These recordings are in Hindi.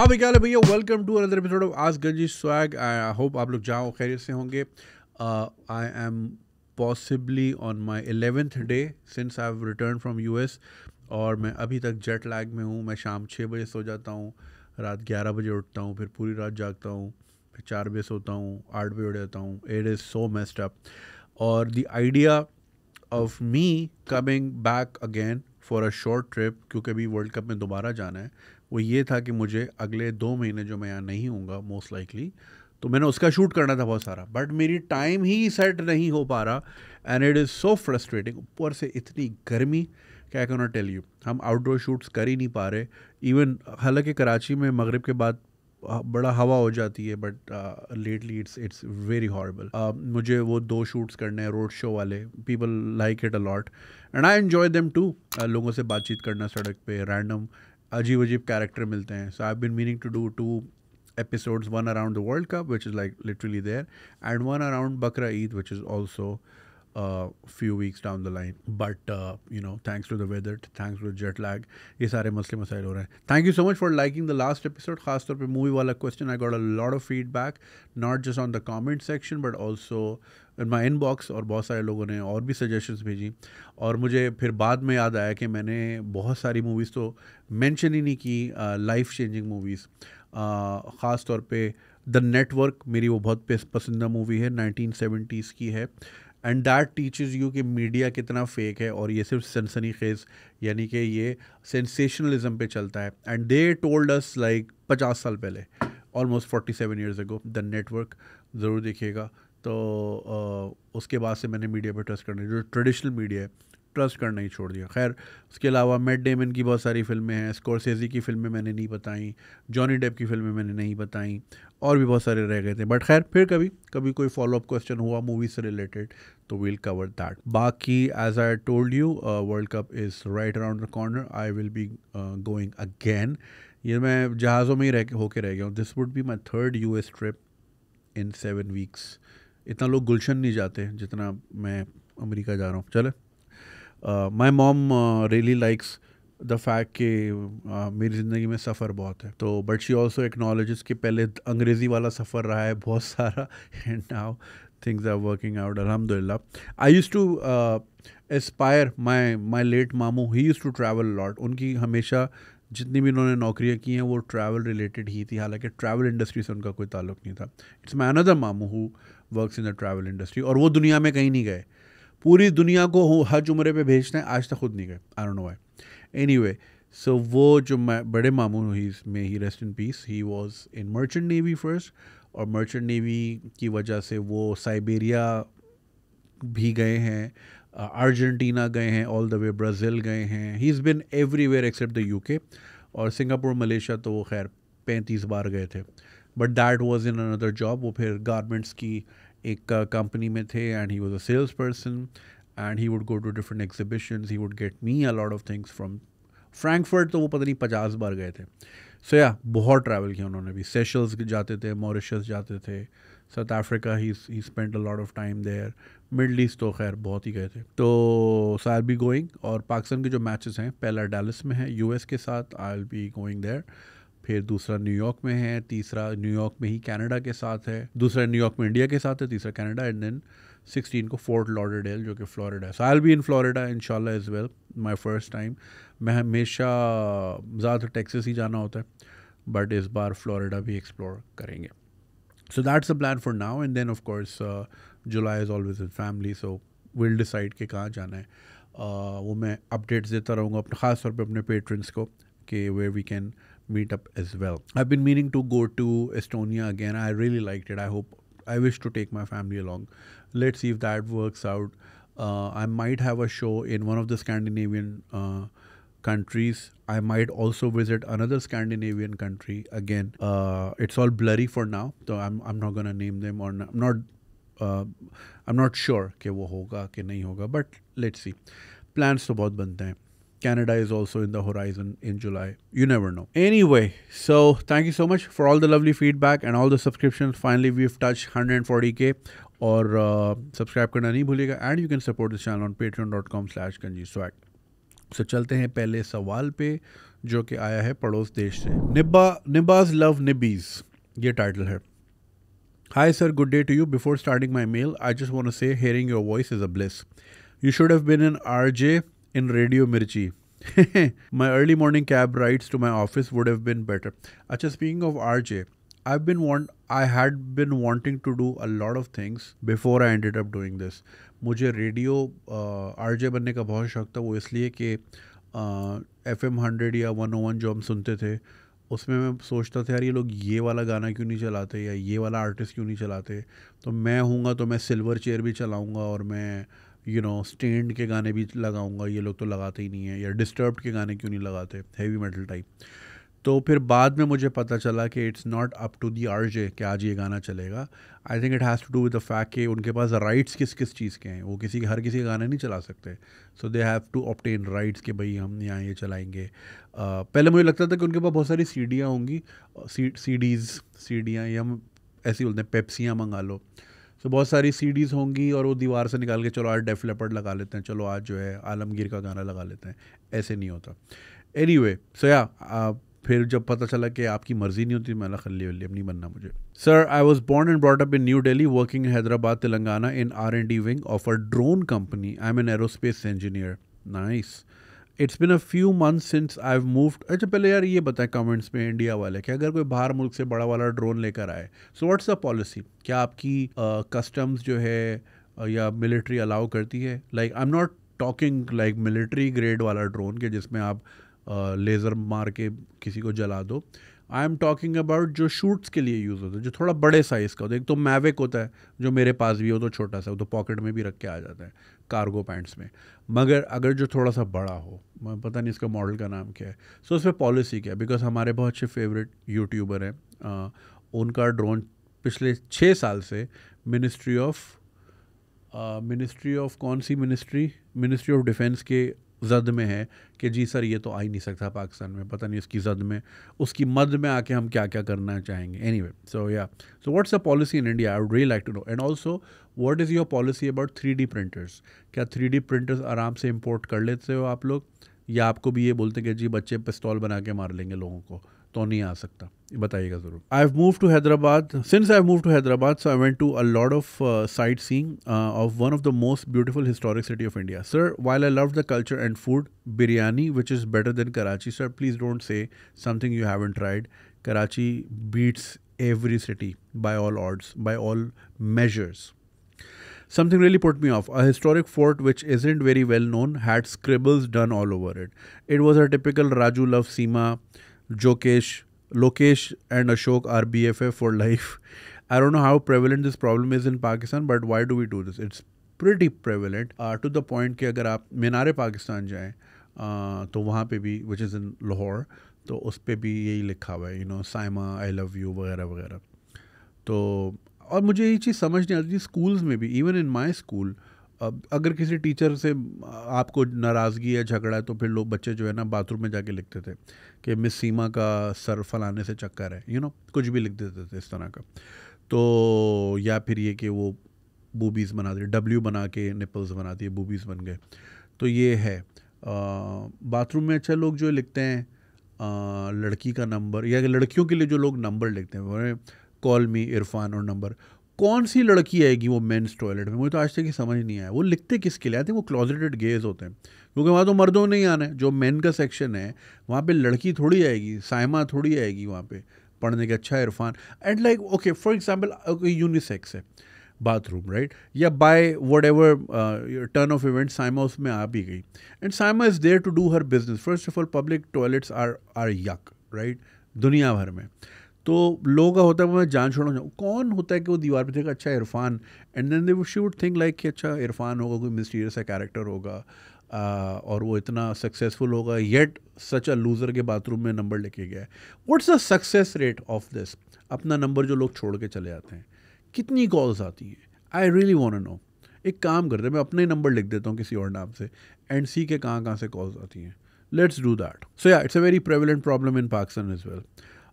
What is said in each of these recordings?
हाँ भाई क्या भैया welcome to another episode of आज गंजी स्वैग आई होप आप लोग जाओ खैरियत से होंगे I am possibly on my eleventh day since I have return from U S और मैं अभी तक जेट लैग में हूँ मैं शाम छः बजे सो जाता हूँ रात ग्यारह बजे उठता हूँ फिर पूरी रात जागता हूँ फिर चार बजे सोता हूँ आठ बजे उठ जाता हूँ it is so messed up और the idea of me coming back again for a short trip क्योंकि अभी वर्ल्ड कप में दोबारा जाना है वो ये था कि मुझे अगले दो महीने जो मैं यहाँ नहीं हूँ मोस्ट लाइकली तो मैंने उसका शूट करना था बहुत सारा बट मेरी टाइम ही सेट नहीं हो पा रहा and it is so frustrating ऊपर से इतनी गर्मी क्या कैन नॉट टेल यू हम आउटडोर शूट्स कर ही नहीं पा रहे इवन हालांकि कराची में मगरब के बाद बड़ा हवा हो जाती है but lately it's it's very horrible मुझे वो दो शूट्स करने हैं रोड शो वाले people like it a lot and I enjoy them to लोगों से बातचीत करना सड़क पे रैंडम अजीब अजीब कैरेक्टर मिलते हैं been meaning to do two episodes one around the World Cup, which is like literally there, and one around Bakra Eid, which is also a few weeks down the line but uh, you know thanks to the weather thanks to jet lag ये सारे मसले मसाइल हो रहे हैं thank you so much for liking the last episode खासतौर पे मूवी वाला question I got a lot of feedback not just on the comment section but also in my inbox और बहुत सारे लोगों ने और भी सजेशंस भेजी और मुझे फिर बाद में याद आया कि मैंने बहुत सारी मूवीज़ तो मेंशन ही नहीं की लाइफ चेंजिंग मूवीज़ ख़ास तौर पे द नेटवर्क मेरी वो बहुत पसंदीदा मूवी है 1970s की है एंड दैट टीचेज यू कि मीडिया कितना फेक है और ये सिर्फ सनसनी खेज यानी कि ये सेंसेशनलिज्म पे चलता है and they told us like पचास साल पहले almost forty seven years ago the network ज़रूर देखिएगा तो आ, उसके बाद से मैंने मीडिया पर ट्रस्ट करना जो ट्रेडिशनल मीडिया है ट्रस्ट करना ही छोड़ दिया खैर उसके अलावा मेट डेमन की बहुत सारी फिल्में हैं स्कॉर्सेजी की फिल्में मैंने नहीं बताई जॉनी डेप की फिल्में मैंने नहीं बताई और भी बहुत सारे रह गए थे बट खैर फिर कभी कभी कोई फॉलोअप क्वेश्चन हुआ मूवी से रिलेटेड तो वील कवर दैट बाकी as I told you World Cup is right around the corner I will be going again ये मैं जहाज़ों में ही रह होके रह गया हूँ this would be my third U S trip in seven weeks इतना लोग गुलशन नहीं जाते जितना मैं अमेरिका जा रहा हूँ चले my mom really likes the fact कि मेरी ज़िंदगी में सफ़र बहुत है तो बट शी ऑल्सो एक्नोलॉज कि पहले अंग्रेज़ी वाला सफ़र रहा है बहुत सारा and now things are working out अलहमदिल्ला I use to aspire my my late मामू he use to travel lot उनकी हमेशा जितनी भी उन्होंने नौकरियाँ की हैं वो ट्रैवल रिलेटेड ही थी हालांकि ट्रैवल इंडस्ट्री से उनका कोई ताल्लुक नहीं था इट्स माई अनदर मामू who work in the travel industry और वो दुनिया में कहीं नहीं गए पूरी दुनिया को हज उम्र पर भेजते हैं आज तक खुद नहीं गए I don't know why any way so वो जो बड़े मामू ही में ही rest in peace he was in merchant navy first और मर्चेंट नेवी की वजह से वो साइबेरिया भी गए हैं अर्जेंटीना गए हैं ऑल द वे ब्राज़ील गए हैं he is been everywhere except the UK और सिंगापुर मलेशिया तो वो खैर पैंतीस बार गए थे but that was in another job वो फिर गारमेंट्स की एक कंपनी में थे and he was a sales person and he would go to different exhibitions he would get me a lot of things from Frankfurt तो वो पता नहीं पचास बार गए थे सो या बहुत ट्रैवल किया उन्होंने भी सेशल्स जाते थे मॉरिशस जाते थे South Africa he spend a lot of time there Middle East तो खैर बहुत ही गए थे तो सो आई बी गोइंग और पाकिस्तान के जो मैचेस हैं पहला डैलिस में है यूएस के साथ I will be going there फिर दूसरा न्यूयॉर्क में है तीसरा न्यूयॉर्क में ही कनाडा के साथ है दूसरा न्यूयॉर्क में इंडिया के साथ है तीसरा कनाडा एंड देन सिक्सटीन को फोर्ट लॉडरडेल जो कि फ्लोरिडा है so I be in Florida in as well my first time मैं हमेशा ज़्यादातर टेक्सस ही जाना होता है बट इस बार फ्लोरिडा भी एक्सप्लोर करेंगे so that's a plan for now and then of course July is always in family so will decide कि कहाँ जाना है uh, वो मैं अपडेट्स देता रहूँगा अपने ख़ास तौर पर अपने पेट्रंस को कि वे we can meet up as well. I've been meaning to go to Estonia again. I really liked it. I hope I wish to take my family along Let's see if that works out. Uh, I might have a show in one of the Scandinavian uh, countries. I might also visit another Scandinavian country again. Uh, it's all blurry for now, so I'm I'm not gonna name them or not, I'm not. Uh, I'm not sure कि वो होगा कि नहीं होगा But let's see. Plans बहुत बनते हैं Canada is also in the horizon in July. You never know. Anyway, so thank you so much for all the lovely feedback and all the subscriptions. Finally, we've touched 140k. और सब्सक्राइब uh, करना नहीं भूलिएगा and you can support this channel on Patreon dot com slash Ganji swag सो चलते हैं पहले सवाल पे जो कि आया है पड़ोस देश से निब्बा निब्बाज लव निबीज ये टाइटल है hi sir good day to you before starting my mail I just want say hearing your voice is a bless you should have been in R J in radio Mirchi my early morning cab rides to my office would have been better अच्छा speaking of R J I've been want I had been wanting to do a lot of things before I ended up doing this. मुझे रेडियो आर जे बनने का बहुत शौक था वो इसलिए कि एफ एम हंड्रेड या वन ओ वन जो हम सुनते थे उसमें मैं सोचता था यार ये लोग ये वाला गाना क्यों नहीं चलाते या ये वाला आर्टिस्ट क्यों नहीं चलाते तो मैं हूँगा तो मैं सिल्वर चेयर भी चलाऊँगा और मैं यू नो स्टेंड के गाने भी लगाऊँगा ये लोग तो लगाते ही नहीं है या डिस्टर्ब के गाने क्यों नहीं लगाते हैवी मेटल टाइप तो फिर बाद में मुझे पता चला कि it's not up to the R J कि आज ये गाना चलेगा I think it has to do with the fact कि उनके पास राइट्स किस किस चीज़ के हैं वो किसी हर किसी के गाना नहीं चला सकते so they have to obtain rights के भाई हम यहाँ ये चलाएंगे uh, पहले मुझे लगता था कि उनके पास बहुत सारी सीडियाँ होंगी सी डीज़ सीडियाँ या हम ऐसी बोलते हैं पेप्सियाँ मंगा लो सो so, बहुत सारी सी होंगी और वो दीवार से निकाल के चलो आज डेफ लेपर्ड लगा लेते हैं चलो आज जो है आलमगीर का गाना लगा लेते हैं ऐसे नहीं होता एनी वे सोया फिर जब पता चला कि आपकी मर्ज़ी नहीं होती मैं खली वली अब नहीं बनना मुझे sir I was born and brought up in New Delhi working Hyderabad Telangana in R and D wing of a drone company I am an aerospace engineer nice it's been a few month since I have moved अच्छा पहले यार ये बताएं कमेंट्स में इंडिया वाले कि अगर कोई बाहर मुल्क से बड़ा वाला ड्रोन लेकर आए सो व्हाट्स द पॉलिसी क्या आपकी कस्टम्स uh, जो है uh, या मिलिट्री अलाउ करती है like I am not talking like military grade वाला ड्रोन के जिसमें आप लेज़र मार के किसी को जला दो आई एम टॉकिंग अबाउट जो शूट्स के लिए यूज़ होता है जो थोड़ा बड़े साइज़ का होता है एक तो मैविक होता है जो मेरे पास भी हो तो छोटा सा हो तो पॉकेट में भी रख के आ जाता है कार्गो पैंट्स में मगर अगर जो थोड़ा सा बड़ा हो मैं पता नहीं इसका मॉडल का नाम क्या है सो उस पर पॉलिसी क्या है बिकॉज हमारे बहुत अच्छे फेवरेट यूट्यूबर हैं उनका ड्रोन पिछले छः साल से मिनिस्ट्री ऑफ मिनिस्ट्री ऑफ कौन सी मिनिस्ट्री मिनिस्ट्री ऑफ डिफेंस के जद में है कि जी सर ये तो आ ही नहीं सकता पाकिस्तान में पता नहीं उसकी जद में उसकी मद में आके हम क्या क्या करना चाहेंगे any way so yeah so what's a policy in India I would really like to know and also what is your policy about three D printers क्या थ्री डी प्रिंटर्स आराम से इम्पोर्ट कर लेते हो आप लोग या आपको भी ये बोलते कि जी बच्चे पिस्तौल बना के मार लेंगे लोगों को तो नहीं आ सकता बताइएगा ज़रूर I have move to Hyderabad since I move to Hyderabad so I went to a lot of sight one of one of the most beautiful historic city of India sir while I love the culture and food biryani which is better than Karachi sir please don't say something you haven't tried Karachi beats every city by all odds, by all measures. Something really put me off. A historic fort which isn't very well known had scribbles done all over it. It was a typical Raju Love Seema Jokesh Lokesh and Ashok are B F for for life I know know how prevalent this problem is in Pakistan but why do we do this it's prevalent prevalent to the point कि अगर आप मीनार पाकिस्तान जाएँ तो वहाँ पर भी विच इज़ इन लाहौर तो उस पर भी यही लिखा हुआ है you know Saima I love you वगैरह वगैरह तो और मुझे ये चीज़ समझ नहीं आती स्कूल्स में भी इवन इन माई स्कूल अगर किसी टीचर से आपको नाराज़गी या झगड़ा है तो फिर लोग बच्चे जो है ना बाथरूम में जाके लिखते थे कि मिस सीमा का सर फलाने से चक्कर है यू you नो know, कुछ भी लिख देते थे इस तरह का तो या फिर ये कि वो बूबीज़ बना दी डब्ल्यू बना के निपल्स बना दिए बूबीज़ बन गए तो ये है बाथरूम में अच्छा लोग जो लिखते हैं लड़की का नंबर या लड़कियों के लिए जो लोग नंबर लिखते हैं कॉल मी इरफान और नंबर कौन सी लड़की आएगी वो मेंस टॉयलेट में मुझे तो आज तक ही समझ नहीं आया वो लिखते किसके लिए आते हैं वो क्लोजेटेड गेज होते हैं क्योंकि वहाँ तो मर्दों नहीं आना है जो मेन का सेक्शन है वहाँ पर लड़की थोड़ी आएगी साइमा थोड़ी आएगी वहाँ पर पढ़ने के अच्छा Irfan and like okay for example unisex है बाथरूम राइट या by whatever turn of event Saima उसमें आ भी गई and Saima is there to do her business first of all public toilets are are yuck right दुनिया भर में तो लोगों का होता है मैं जान छोड़ना चाहूँ कौन होता है कि वो दीवार पे देखा अच्छा Irfan and then they she would think like कि अच्छा इरफान होगा कोई मिस्टीरियस है कैरेक्टर होगा आ, और वो इतना सक्सेसफुल होगा येट सच अ लूज़र के बाथरूम में नंबर लेके गया है what's the success rate of this अपना नंबर जो लोग छोड़ के चले जाते हैं कितनी कॉल्स आती हैं आई रियली वॉन्ट नो एक काम करते हैं मैं अपने नंबर लिख देता हूँ किसी और नाम से एंड सी के कहाँ कहाँ से कॉल्स आती हैं let's do that so yeah it's a very prevalent problem in Pakistan is well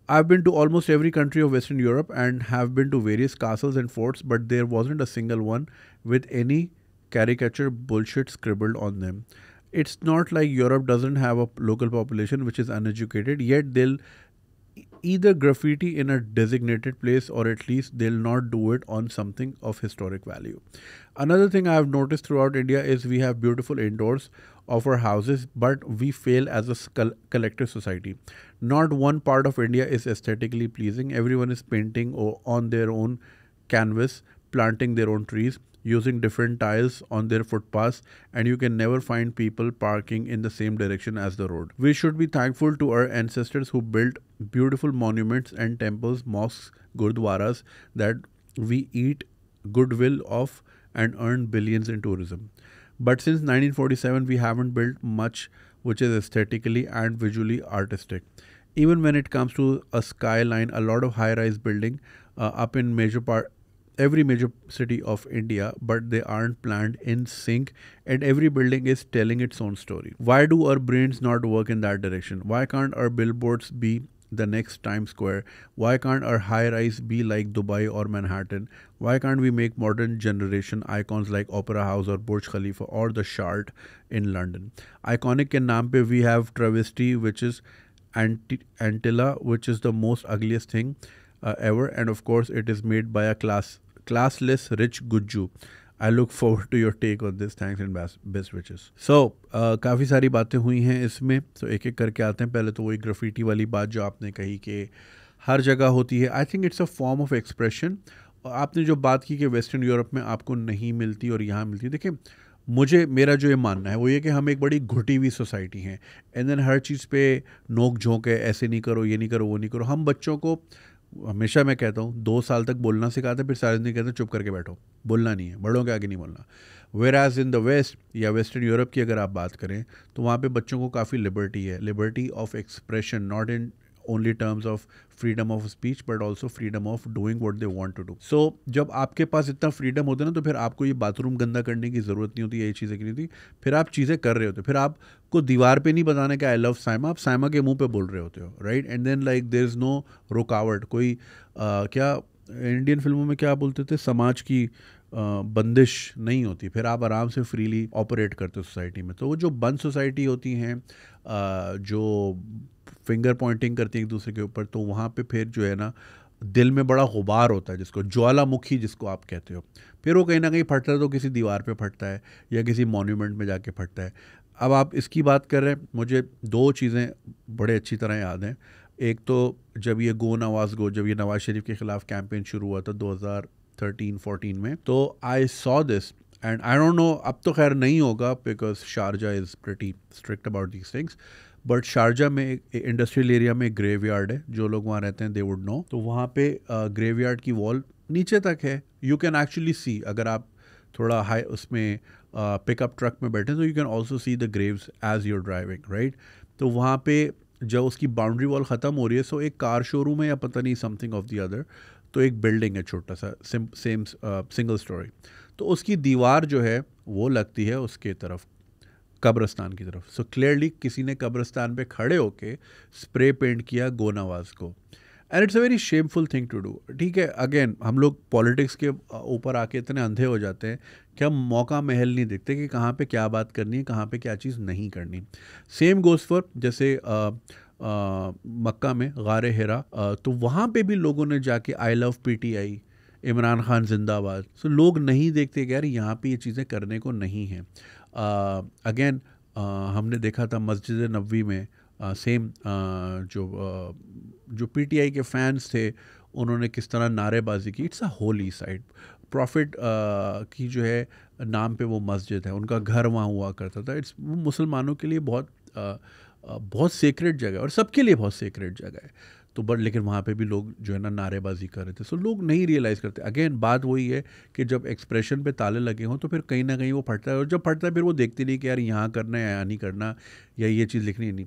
I've been to almost every country of Western Europe and have been to various castles and forts, but there wasn't a single one with any caricature bullshit scribbled on them. It's not like Europe doesn't have a local population which is uneducated, yet they'll either graffiti in a designated place or at least they'll not do it on something of historic value. Another thing I have noticed throughout India is we have beautiful indoors of our houses, but we fail as a collective society. Not one part of India is aesthetically pleasing. Everyone is painting or on their own canvas, planting their own trees, using different tiles on their footpaths, and you can never find people parking in the same direction as the road. We should be thankful to our ancestors who built beautiful monuments and temples, mosques, gurdwaras that we eat goodwill of and earned billions in tourism. But since 1947, we haven't built much which is aesthetically and visually artistic. Even when it comes to a skyline, a lot of high rise building uh, up in major part every major city of India, but they aren't planned in sync, and every building is telling its own story. Why do our brains not work in that direction? Why can't our billboards be the next Times Square? Why can't our high rise be like Dubai or Manhattan? Why can't we make modern generation icons like Opera House or Burj Khalifa or the Shard in London? Iconic in Nampe, we have Travesty, which is Ant- Antilla, which is the most ugliest thing uh, ever. And of course, it is made by a class classless rich Gujju. I look forward to your take on this thanks and best wishes so काफ़ी सारी बातें हुई हैं इसमें तो so, एक एक करके आते हैं पहले तो वही ग्रफिटी वाली बात जो आपने कही कि हर जगह होती है I think it's a form of expression आपने जो बात की कि वेस्टर्न यूरोप में आपको नहीं मिलती और यहाँ मिलती देखिए मुझे मेरा जो ये मानना है वो ये कि हम एक बड़ी घुटी हुई सोसाइटी हैं एंड देन हर चीज़ पे नोक झोंक है ऐसे नहीं करो ये नहीं करो वो नहीं करो हम बच्चों को हमेशा मैं कहता हूँ दो साल तक बोलना सिखाते फिर सारे दिन कहते चुप करके बैठो बोलना नहीं है बड़ों के आगे नहीं बोलना where as in the west या वेस्टर्न यूरोप की अगर आप बात करें तो वहाँ पे बच्चों को काफ़ी लिबर्टी है liberty of expression not in only terms of freedom of speech but also freedom of doing what they want to do so जब आपके पास इतना फ्रीडम होता है ना तो फिर आपको ये बाथरूम गंदा करने की ज़रूरत नहीं होती ये चीज़ें की नहीं थी फिर आप चीज़ें कर रहे होते फिर आपको दीवार पे नहीं बताने का आई लव साइमा आप साइमा के मुंह पे बोल रहे होते हो right and then like there is no रुकावट कोई uh, क्या इंडियन फिल्मों में क्या बोलते थे समाज की बंदिश नहीं होती फिर आप आराम से फ्रीली ऑपरेट करते हो सोसाइटी में तो वो जो बंद सोसाइटी होती हैं जो फिंगर पॉइंटिंग करती हैं एक दूसरे के ऊपर तो वहाँ पे फिर जो है ना दिल में बड़ा गुबार होता है जिसको ज्वालामुखी जिसको आप कहते हो फिर वो कहीं ना कहीं फटता है तो किसी दीवार पे फटता है या किसी मोन्यूमेंट में जाके फटता है अब आप इसकी बात कर रहे हैं मुझे दो चीज़ें बड़े अच्छी तरह याद हैं एक तो जब ये गो नवाज गो जब ये नवाज शरीफ के ख़िलाफ़ कैंपेन शुरू हुआ था 2013 14 में तो I saw this and I don't know अब तो खैर नहीं होगा because Sharjah is pretty strict about these things but Sharjah में एक इंडस्ट्रियल एरिया में एक ग्रेव यार्ड है जो लोग वहाँ रहते हैं दे वुड नो तो वहाँ पे ग्रेव यार्ड की वॉल नीचे तक है यू कैन एक्चुअली सी अगर आप थोड़ा हाई उसमें पिकअप ट्रक में बैठे तो you can also see the graves as you're driving right तो वहाँ पे जब उसकी बाउंड्री वॉल ख़त्म हो रही है सो एक कार शोरूम है या पता नहीं समथिंग ऑफ द अदर तो एक बिल्डिंग है छोटा सा सेम सिंगल स्टोरी तो उसकी दीवार जो है वो लगती है उसके तरफ कब्रस्तान की तरफ सो so क्लियरली किसी ने कब्रस्तान पे खड़े होके स्प्रे पेंट किया गोनावाज को and it's a very shameful thing to do ठीक है अगेन हम लोग पॉलिटिक्स के ऊपर आके इतने अंधे हो जाते हैं कि हम मौका महल नहीं देखते कि कहाँ पे क्या बात करनी है कहाँ पे क्या चीज़ नहीं करनी सेम गोज़ फॉर जैसे आ, आ, मक्का में गार हेरा आ, तो वहाँ पे भी लोगों ने जाके I love PTI Imran Khan जिंदाबाद सो लोग नहीं देखते कि यार यहाँ पे ये चीज़ें करने को नहीं हैं अगेन uh, uh, हमने देखा था मस्जिद नबी में सेम uh, जो जो पीटीआई के फैंस थे उन्होंने किस तरह नारेबाजी की it's a holy side profit की जो है नाम पे वो मस्जिद है उनका घर वहाँ हुआ करता था इट्स मुसलमानों के लिए बहुत आ, आ, बहुत सीक्रेट जगह है और सबके लिए बहुत सीक्रेट जगह है तो बट लेकिन वहाँ पे भी लोग जो है ना नारेबाजी कर रहे थे सो so, लोग नहीं रियलाइज़ करते अगेन बात वही है कि जब एक्सप्रेशन पे ताले लगे हों तो फिर कहीं ना कहीं वो फटता है और जब फटता है फिर वो देखते नहीं कि यार यहाँ करना है यहाँ नहीं करना या ये चीज़ लिखनी नहीं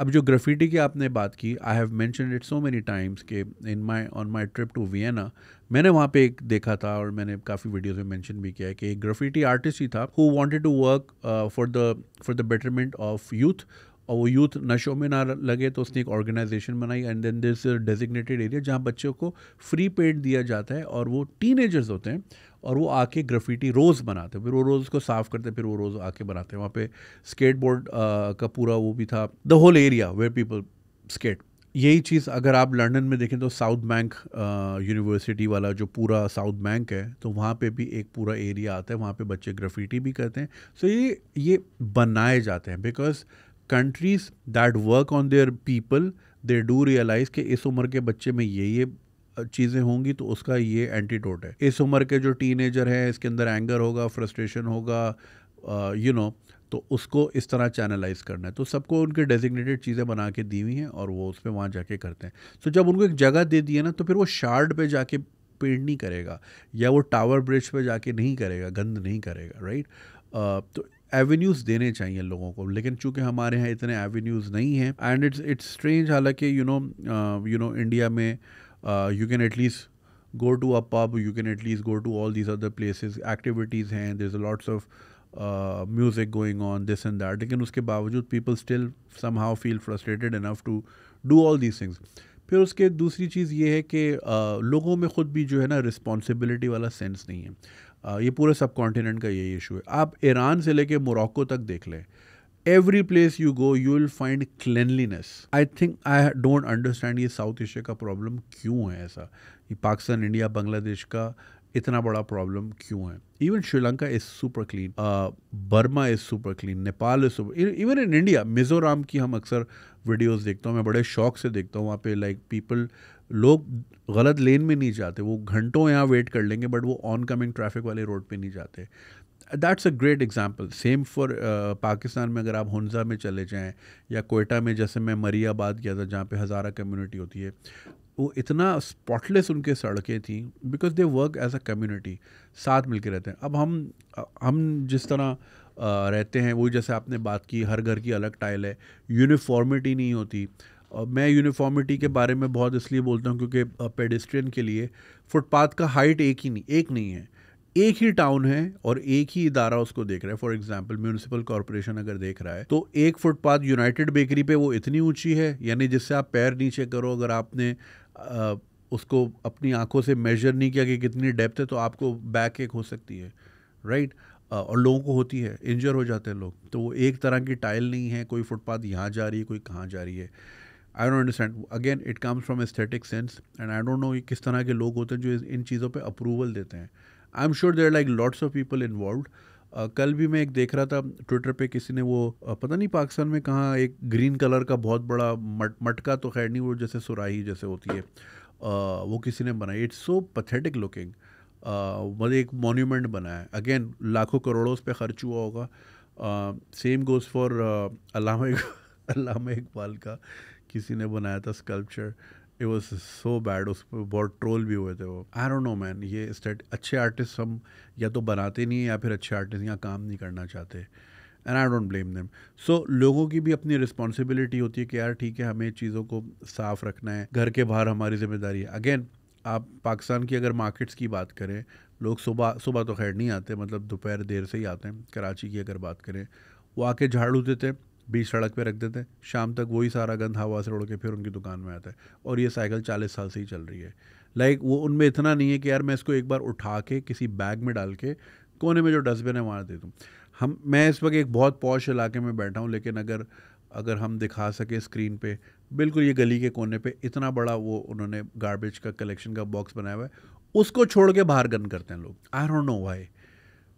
अब जो ग्रफिटी की आपने बात की I have mention it so many times के in my on my trip to Vienna मैंने वहाँ पे एक देखा था और मैंने काफ़ी वीडियोस में मेंशन भी किया है कि एक ग्रफिटी आर्टिस्ट ही था who wanted to work for the for the betterment of youth और वो यूथ नशों में ना लगे तो उसने एक ऑर्गेनाइजेशन बनाई and then this designated area जहाँ बच्चों को फ्री पेड दिया जाता है और वो टीनेजर्स होते हैं और वो आके ग्रफिटी रोज़ बनाते हैं फिर वो रोज़ उसको साफ़ करते हैं फिर वो रोज़ आके बनाते हैं वहाँ पे स्केट बोर्ड का पूरा वो भी था the whole area where people skate यही चीज़ अगर आप लंदन में देखें तो साउथ बैंक यूनिवर्सिटी वाला जो पूरा साउथ बैंक है तो वहाँ पे भी एक पूरा एरिया आता है वहाँ पे बच्चे ग्रफिटी भी करते हैं सो so ये ये बनाए जाते हैं because countries that work on their people they do realise कि इस उम्र के बच्चे में ये ये चीज़ें होंगी तो उसका ये एंटीटोट है इस उम्र के जो टीनेजर हैं इसके अंदर एंगर होगा फ्रस्ट्रेशन होगा यू नो तो उसको इस तरह चैनलाइज करना है तो सबको उनके डेजिग्नेटेड चीज़ें बना के दी हुई हैं और वो उस पर वहाँ जाके करते हैं तो जब उनको एक जगह दे दी है ना तो फिर वो शार्ड पे जाके पेंट नहीं करेगा या वो टावर ब्रिज पे जाके नहीं करेगा गंद नहीं करेगा राइट तो एवेन्यूज देने चाहिए लोगों को लेकिन चूंकि हमारे यहाँ इतने एवेन्यूज नहीं हैं एंड इट्स इट्स स्ट्रेंज हालांकि you know you know India में you can at least go to a pub you can at least go to all these other place activities हैं there is lots of music going on this and that लेकिन उसके बावजूद people still somehow feel frustrated enough to do all these things फिर उसके दूसरी चीज़ ये है कि uh, लोगों में ख़ुद भी जो है ना रिस्पॉन्सिबिलिटी वाला सेंस नहीं है ये पूरे सब कॉन्टिनेंट का यही इशू है आप ईरान से लेके मोरक्को तक देख लें every place you go you will find cleanliness I think I don't understand ये साउथ एशिया का प्रॉब्लम क्यों है ऐसा ये पाकिस्तान इंडिया बांग्लादेश का इतना बड़ा प्रॉब्लम क्यों है even Sri Lanka is super clean Burma is super clean Nepal is super even in India मिज़ोराम की हम अक्सर वीडियोज़ देखता हूँ मैं बड़े शौक से देखता हूँ वहाँ पे लाइक पीपल लोग गलत लेन में नहीं जाते वो घंटों यहाँ वेट कर लेंगे बट वो ऑन कमिंग ट्रैफिक वाले रोड पे नहीं जाते that's a great example same for Pakistan में अगर आप हंजा में चले जाएँ या कोयटा में जैसे मैं मरियाबाद गया था जहाँ पे हज़ारा कम्युनिटी होती है वो इतना स्पॉटलेस उनके सड़कें थी because they work as a community साथ मिल के रहते हैं अब हम हम जिस तरह uh, रहते हैं वही जैसे आपने बात की हर घर की अलग टाइल है यूनिफॉर्मिटी नहीं होती और मैं यूनिफॉर्मिटी के बारे में बहुत इसलिए बोलता हूँ क्योंकि पेडिस्ट्रियन के लिए फुटपाथ का हाइट एक ही नहीं एक नहीं है एक ही टाउन है और एक ही इदारा उसको देख रहा है फॉर एग्जाम्पल म्यूनसिपल कॉरपोरेशन अगर देख रहा है तो एक फुटपाथ यूनाइटेड बेकरी पे वो इतनी ऊंची है यानी जिससे आप पैर नीचे करो अगर आपने आ, उसको अपनी आंखों से मेजर नहीं किया कि कितनी डेप्थ है तो आपको बैक एक हो सकती है राइट और लोगों को होती है इंजर हो जाते हैं लोग तो वो एक तरह की टाइल नहीं है कोई फुटपाथ यहाँ जा रही है कोई कहाँ जा रही है I don't understand again it comes from aesthetic sense and I don't know किस तरह के लोग होते हैं जो इन चीज़ों पे अप्रूवल देते हैं I am sure there like lots of people involve कल भी मैं एक देख रहा था ट्विटर पे किसी ने वो uh, पता नहीं पाकिस्तान में कहाँ एक ग्रीन कलर का बहुत बड़ा मट मटका तो खैर नहीं वो जैसे सुराही जैसे होती है uh, वो किसी ने बनाई इट्स सो पथेटिक लुकिंग मतलब एक मोन्यूमेंट बना है अगेन लाखों करोड़ों पर खर्च हुआ होगा same goes for Allama Iqbal का किसी ने बनाया था sculpture it was so bad उस पर बहुत ट्रोल भी हुए थे वो आई डोंट नो मैन ये स्टेट अच्छे आर्टिस्ट हम या तो बनाते नहीं या फिर अच्छे आर्टिस्ट यहाँ काम नहीं करना चाहते and I don't blame them so लोगों की भी अपनी रिस्पॉन्सिबिलिटी होती है कि यार ठीक है हमें चीज़ों को साफ रखना है घर के बाहर हमारी जिम्मेदारी है अगेन आप पाकिस्तान की अगर मार्केट्स की बात करें लोग सुबह सुबह तो खैर नहीं आते मतलब दोपहर देर से ही आते हैं कराची की अगर बात करें वो आके झाड़ू देते हैं बीच सड़क पे रख देते हैं शाम तक वही सारा गंद हवा से उड़ के फिर उनकी दुकान में आता है और ये साइकिल चालीस साल से ही चल रही है लाइक like, वो उनमें इतना नहीं है कि यार मैं इसको एक बार उठा के किसी बैग में डाल के कोने में जो डस्टबिन है वहाँ दे दूँ हम मैं इस वक्त एक बहुत पौश इलाके में बैठा हूँ लेकिन अगर अगर हम दिखा सके स्क्रीन पे बिल्कुल ये गली के कोने पे इतना बड़ा वो उन्होंने गार्बेज का कलेक्शन का बॉक्स बनाया हुआ है उसको छोड़ के बाहर गन करते हैं लोग आई डोंट नो वाई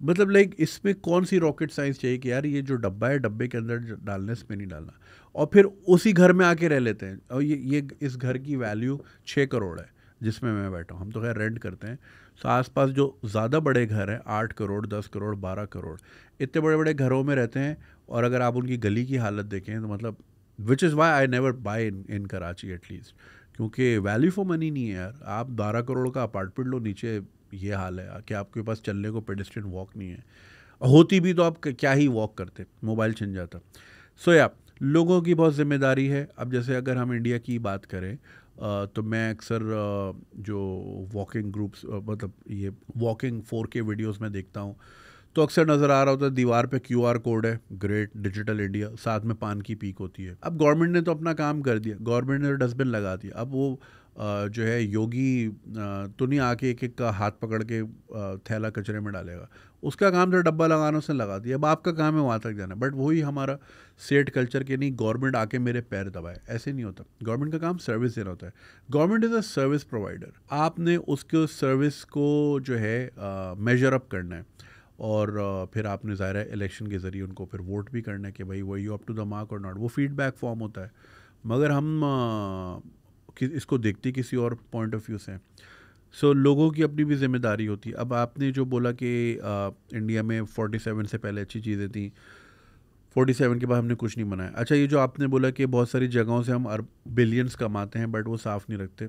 मतलब लाइक इसमें कौन सी रॉकेट साइंस चाहिए कि यार ये जो डब्बा है डब्बे के अंदर डालना इसमें नहीं डालना और फिर उसी घर में आके रह लेते हैं और ये ये इस घर की वैल्यू छः करोड़ है जिसमें मैं बैठा हूँ हम तो खैर रेंट करते हैं तो आसपास जो ज़्यादा बड़े घर हैं आठ करोड़ दस करोड़ बारह करोड़ इतने बड़े बड़े घरों में रहते हैं और अगर आप उनकी गली की हालत देखें तो मतलब which is why I never buy in in Karachi at least क्योंकि वैल्यू फॉर मनी नहीं है यार आप बारह करोड़ का अपार्टमेंट लो नीचे ये हाल है कि आपके पास चलने को पेडिस्ट्रियन वॉक नहीं है होती भी तो आप क्या ही वॉक करते मोबाइल छिन जाता सो so, या yeah, लोगों की बहुत जिम्मेदारी है अब जैसे अगर हम इंडिया की बात करें तो मैं अक्सर जो वॉकिंग ग्रुप्स मतलब ये वॉकिंग फोर के वीडियोज़ में देखता हूँ तो अक्सर नज़र आ रहा होता है दीवार पे क्यू आर कोड है ग्रेट डिजिटल इंडिया साथ में पान की पीक होती है अब गवर्नमेंट ने तो अपना काम कर दिया गवर्नमेंट ने डस्टबिन तो लगा दिया अब वो जो है योगी तो नहीं आके एक एक का हाथ पकड़ के थैला कचरे में डालेगा उसका काम था तो डब्बा लगाना उसने लगा दिया अब आपका काम है वहाँ तक जाना बट वही हमारा सेठ कल्चर के नहीं गवर्नमेंट आके मेरे पैर दबाए ऐसे नहीं होता गवर्नमेंट का काम सर्विस देना होता है government is a service provider आपने उसके सर्विस को जो है मेजर अप करना है और फिर आपने ज़ाहिर है इलेक्शन के ज़रिए उनको फिर वोट भी करना है कि भाई वही अप टू द मार्क और नॉट वो फीडबैक फॉर्म होता है मगर हम कि इसको देखते किसी और पॉइंट ऑफ व्यू से सो so, लोगों की अपनी भी जिम्मेदारी होती है अब आपने जो बोला कि आ, इंडिया में 47 से पहले अच्छी चीज़ें थी 47 के बाद हमने कुछ नहीं बनाया अच्छा ये जो आपने बोला कि बहुत सारी जगहों से हम बिलियंस कमाते हैं बट वो साफ़ नहीं रखते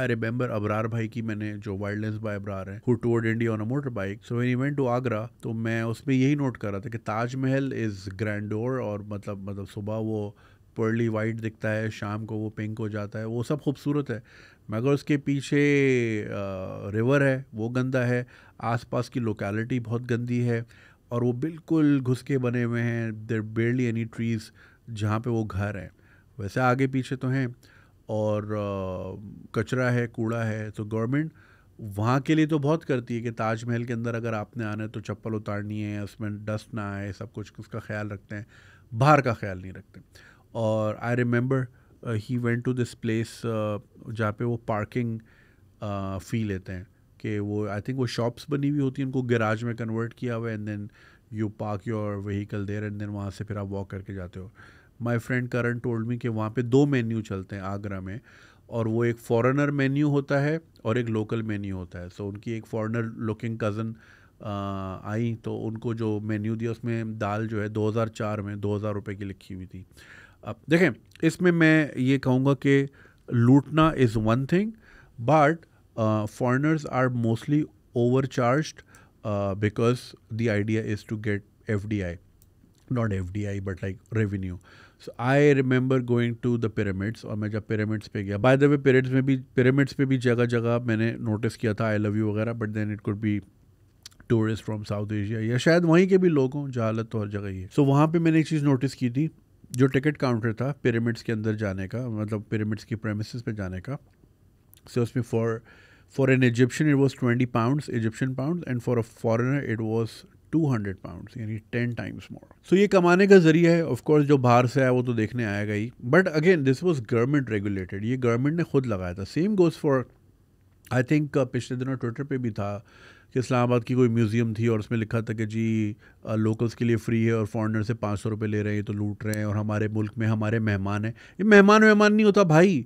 आई रिमेंबर अबरार भाई की मैंने जो वाइल्ड लेंस बाय अबरार है who toured India on a motorbike so when I went to Agra तो मैं उसमें यही नोट कर रहा था कि ताजमहल इज़ ग्रैंडोर और मतलब मतलब सुबह वो पर्ली वाइट दिखता है शाम को वो पिंक हो जाता है वो सब खूबसूरत है मगर उसके पीछे रिवर है वो गंदा है आसपास की लोकेलिटी बहुत गंदी है और वो बिल्कुल घुस के बने हुए हैं देर बेरली एनी ट्रीज़ जहाँ पे वो घर हैं वैसे आगे पीछे तो हैं और आ, कचरा है कूड़ा है तो गवर्नमेंट वहाँ के लिए तो बहुत करती है कि ताजमहल के अंदर अगर आपने आना है तो चप्पल उतारनी है उसमें डस्ट ना आए सब कुछ उसका ख्याल रखते हैं बाहर का ख्याल नहीं रखते और I remember he went to this place जहाँ पे वो पार्किंग फ़ी uh, लेते हैं कि वो आई थिंक वो शॉप्स बनी हुई होती हैं उनको गैराज में कन्वर्ट किया हुआ and then you park your vehicle there and then वहाँ से फिर आप वॉक करके जाते हो my friend Karan told me कि वहाँ पे दो मेन्यू चलते हैं आगरा में और वो एक फॉरेनर मेन्यू होता है और एक लोकल मेन्यू होता है सो so, उनकी एक फॉरेनर लुकिंग कज़न आई तो उनको जो मेन्यू दिया उसमें दाल जो है 2004 में 2000 रुपए की लिखी हुई थी अब देखें इसमें मैं ये कहूँगा कि लूटना is one thing but foreigners are mostly overcharge because the idea is to get F D I not F D I but like revenue so I remember going to the pyramids और मैं जब पिरामिड्स पे गया बाय द वे पिरामिड्स में भी पिरामिड्स पे भी जगह जगह मैंने नोटिस किया था आई लव यू वगैरह but then it could be tourist from South Asia या शायद वहीं के भी लोग हों जहालत तो हर जगह ही है सो so, वहाँ पर मैंने एक चीज़ नोटिस की थी जो टिकट काउंटर था पिरामिड्स के अंदर जाने का मतलब पिरामिड्स की प्रेमिस पे जाने का सो उसमें for for an Egyptian it was twenty pounds Egyptian pound and for a foreigner it was two hundred pound यानी टेन टाइम्स मोर सो ये कमाने का जरिया है ऑफकोर्स जो बाहर से आया वो तो देखने आएगा ही but again this was government regulated ये गवर्नमेंट ने खुद लगाया था same goes for I think पिछले दिनों ट्विटर पर भी था कि आबाद की कोई म्यूज़ियम थी और उसमें लिखा था कि जी लोकल्स के लिए फ्री है और फॉरनर से पाँच सौ रुपये ले रहे हैं तो लूट रहे हैं और हमारे मुल्क में हमारे मेहमान हैं ये मेहमान वेहमान नहीं होता भाई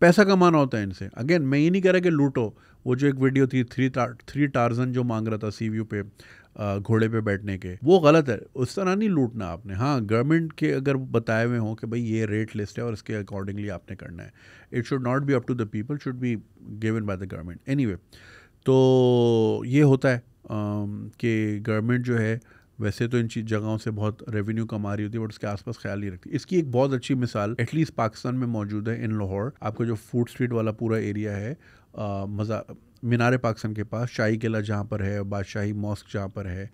पैसा कमाना होता है इनसे अगेन मैं ये नहीं कह रहा कि लूटो वो जो एक वीडियो थी थ्री थ्री टार्जन जो मांग रहा था सी व्यू पे घोड़े पे बैठने के वो गलत है उस तरह नहीं लूटना आपने हाँ गवर्नमेंट के अगर बताए हुए हों कि भाई ये रेट लिस्ट है और इसके अकॉर्डिंगली आपने करना है it should not be up to the people should be given by the government any तो ये होता है कि गवर्नमेंट जो है वैसे तो इन चीज जगहों से बहुत रेवेन्यू कमा रही होती है बट उसके आसपास ख्याल नहीं रखती इसकी एक बहुत अच्छी मिसाल एटलीस्ट पाकिस्तान में मौजूद है इन लाहौर आपका जो फूड स्ट्रीट वाला पूरा एरिया है मजा मीनार पाकिस्तान के पास शाही किला जहाँ पर है बादशाही मॉस्क जहाँ पर है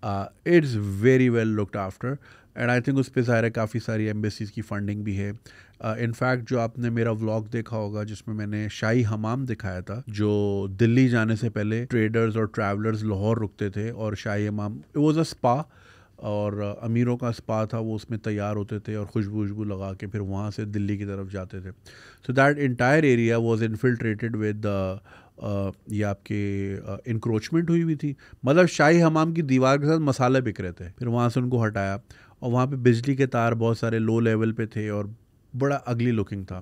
it's very well looked after and I think उस पर ज़ाहिर है काफ़ी सारी एम्बेसीज़ की फंडिंग भी है इनफैक्ट uh, जो आपने मेरा व्लॉग देखा होगा जिसमें मैंने शाही हमाम दिखाया था जो दिल्ली जाने से पहले ट्रेडर्स और ट्रैवलर्स लाहौर रुकते थे और शाही हमाम इट वॉज़ अ स्पा और अमीरों का स्पा था वो उसमें तैयार होते थे और खुशबू उशबू लगा के फिर वहाँ से दिल्ली की तरफ जाते थे so that entire area was infiltrated with ये आपके इंक्रोचमेंट uh, हुई हुई थी मतलब शाही हमाम की दीवार के साथ मसाले बिक रहे थे फिर वहाँ से उनको हटाया और वहाँ पे बिजली के तार बहुत सारे लो लेवल पे थे और बड़ा अगली लुकिंग था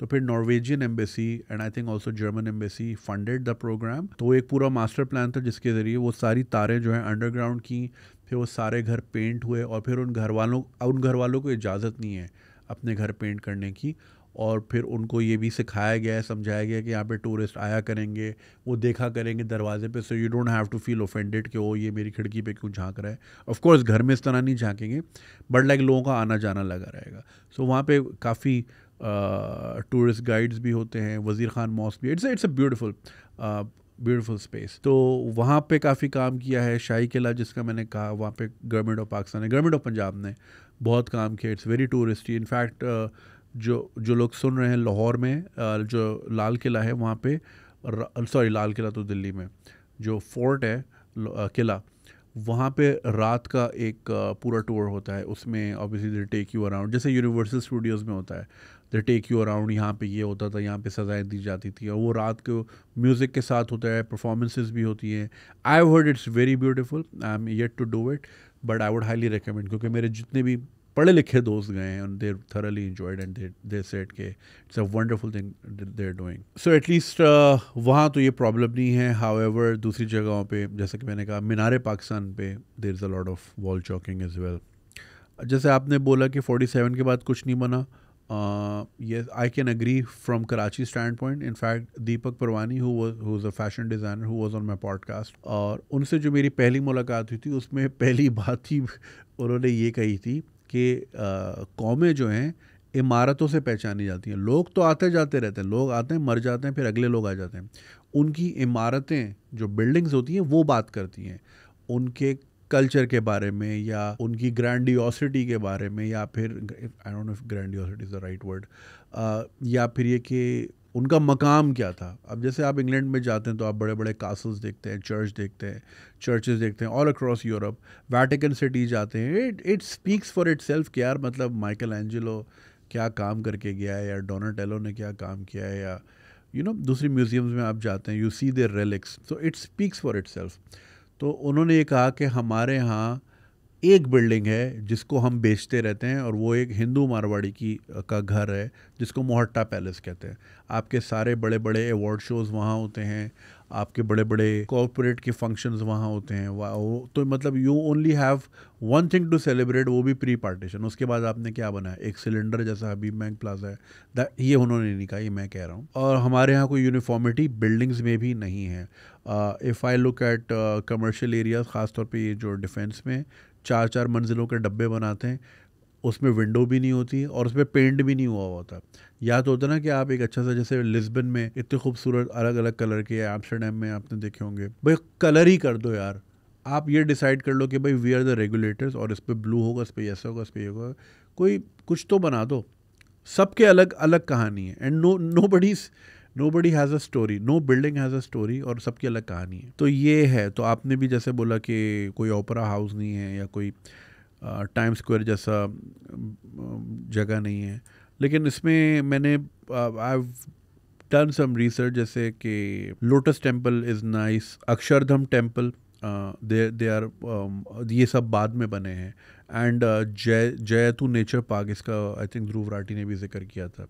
तो फिर Norwegian embassy and I think also German embassy funded the programme तो एक पूरा मास्टर प्लान था जिसके ज़रिए वो सारी तारें जो हैं अंडरग्राउंड की फिर वो सारे घर पेंट हुए और फिर उन घर वालों उन घर वालों को इजाज़त नहीं है अपने घर पेंट करने की और फिर उनको ये भी सिखाया गया है समझाया गया कि यहाँ पे टूरिस्ट आया करेंगे वो देखा करेंगे दरवाजे पे so you don't have to feel offended कि वो ये मेरी खिड़की पे क्यों झांक रहा है ऑफ कोर्स घर में इस तरह नहीं झांकेंगे बट लाइक लोगों का आना जाना लगा रहेगा सो so, वहाँ पे काफ़ी टूरिस्ट गाइड्स भी होते हैं वज़ी ख़ान मॉस भी it's it's a beautiful beautiful space तो वहाँ पे काफ़ी काम किया है शाही किला जिसका मैंने कहा वहाँ पे गवर्नमेंट ऑफ पाकिस्तान ने गवर्नमेंट ऑफ पंजाब ने बहुत काम किया इट्स वेरी टूरिस्टी इनफैक्ट जो जो लोग सुन रहे हैं लाहौर में जो लाल किला है वहाँ पे सॉरी लाल किला तो दिल्ली में जो फोर्ट है किला वहाँ पे रात का एक पूरा टूर होता है उसमें obviously they take you around जैसे यूनिवर्सल स्टूडियोज़ में होता है दे टेक यू अराउंड यहाँ पे ये होता था यहाँ पे सज़ाएँ दी जाती थी और वो रात को म्यूज़िक के साथ होता है परफॉर्मेंसेस भी होती हैं I have heard it's very beautiful I am yet to do it but I would highly recommend क्योंकि मेरे जितने भी पढ़े लिखे दोस्त गए हैं they thoroughly enjoyed and they said के it's a wonderful thing they doing so at least वहाँ तो ये प्रॉब्लम नहीं है हाउ एवर दूसरी जगहों पर जैसे कि मैंने कहा मीनार पाकिस्तान पे there is a lot of wall chalking is well जैसे आपने बोला कि फोर्टी सेवन के बाद कुछ नहीं बना ये I can agree from Karachi standpoint in fact Deepak Parwani who is a fashion designer who was on my podcast और उनसे जो मेरी पहली मुलाकात हुई थी उसमें पहली बात ही उन्होंने ये कही थी कि कौमें जो हैं इमारतों से पहचानी जाती हैं लोग तो आते जाते रहते हैं लोग आते हैं मर जाते हैं फिर अगले लोग आ जाते हैं उनकी इमारतें जो बिल्डिंग्स होती हैं वो बात करती हैं उनके कल्चर के बारे में या उनकी ग्रैंडियोसिटी के बारे में या फिर I don't know if grandiosity is the right word या फिर ये कि उनका मकाम क्या था अब जैसे आप इंग्लैंड में जाते हैं तो आप बड़े बड़े कासल्स देखते हैं चर्च देखते हैं चर्चेज देखते हैं all across Europe Vatican city जाते हैं it it speaks for itself कि यार मतलब माइकल एंजिलो क्या काम करके गया है या एलो ने क्या काम किया है या यू you नो know, दूसरी म्यूजियम्स में आप जाते हैं you see there relics so it speaks for itself तो उन्होंने ये कहा कि हमारे यहाँ एक बिल्डिंग है जिसको हम बेचते रहते हैं और वो एक हिंदू मारवाड़ी की का घर है जिसको मोहट्टा पैलेस कहते हैं आपके सारे बड़े बड़े अवार्ड शोज़ वहाँ होते हैं आपके बड़े बड़े कॉरपोरेट के फंक्शंस वहाँ होते हैं वो तो मतलब you only have one thing to celebrate वो भी प्री पार्टीशन उसके बाद आपने क्या बनाया एक सिलेंडर जैसा हबीब बैंक प्लाजा है ये उन्होंने नहीं कहा ये मैं कह रहा हूँ और हमारे यहाँ कोई यूनिफॉर्मिटी बिल्डिंग्स में भी नहीं है if I look at commercial areas ख़ासतौर पर ये जो डिफेंस में चार चार मंजिलों के डब्बे बनाते हैं उसमें विंडो भी नहीं होती और उसमें पेंट भी नहीं हुआ होता या तो होता ना कि आप एक अच्छा सा जैसे लिस्बन में इतने खूबसूरत अलग अलग कलर के एम्स्टरडेम में आपने देखे होंगे भाई कलर ही कर दो यार आप ये डिसाइड कर लो कि भाई वी आर द रेगुलेटर्स और इस पर ब्लू होगा इस पर येस होगा इस पर ये होगा कोई कुछ तो बना दो सबके अलग अलग कहानी है and no no bodies nobody has a story no building has a story और सबकी अलग कहानी है तो ये है तो आपने भी जैसे बोला कि कोई ओपरा हाउस नहीं है या कोई टाइम स्क्वायर जैसा जगह नहीं है लेकिन इसमें मैंने आई डन सम रिसर्च जैसे कि lotus temple is nice Akshardham temple they they are ये सब बाद में बने हैं एंड जय जयतू नेचर पार्क इसका आई थिंक ध्रुव राठी ने भी जिक्र किया था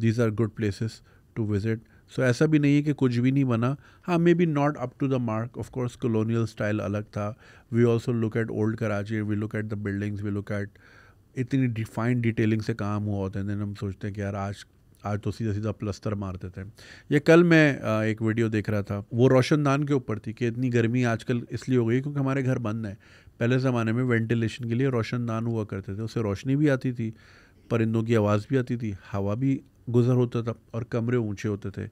these are good places to visit so ऐसा भी नहीं है कि कुछ भी नहीं बना हाँ maybe not up to the mark of course colonial style अलग था we also look at old Karachi we look at the buildings we look at इतनी डिफाइंड डिटेलिंग से काम हुआ होता है देन हम सोचते हैं कि यार आज आज तो सीधा सीधा प्लस्तर मारते थे ये कल मैं एक वीडियो देख रहा था वो रोशनदान के ऊपर थी कि इतनी गर्मी आजकल इसलिए हो गई क्योंकि हमारे घर बंद हैं पहले ज़माने में वेंटिलेशन के लिए रोशनदान हुआ करते थे उससे रोशनी भी आती थी परिंदों की आवाज़ भी आती थी हवा भी गुजर होता था और कमरे ऊंचे होते थे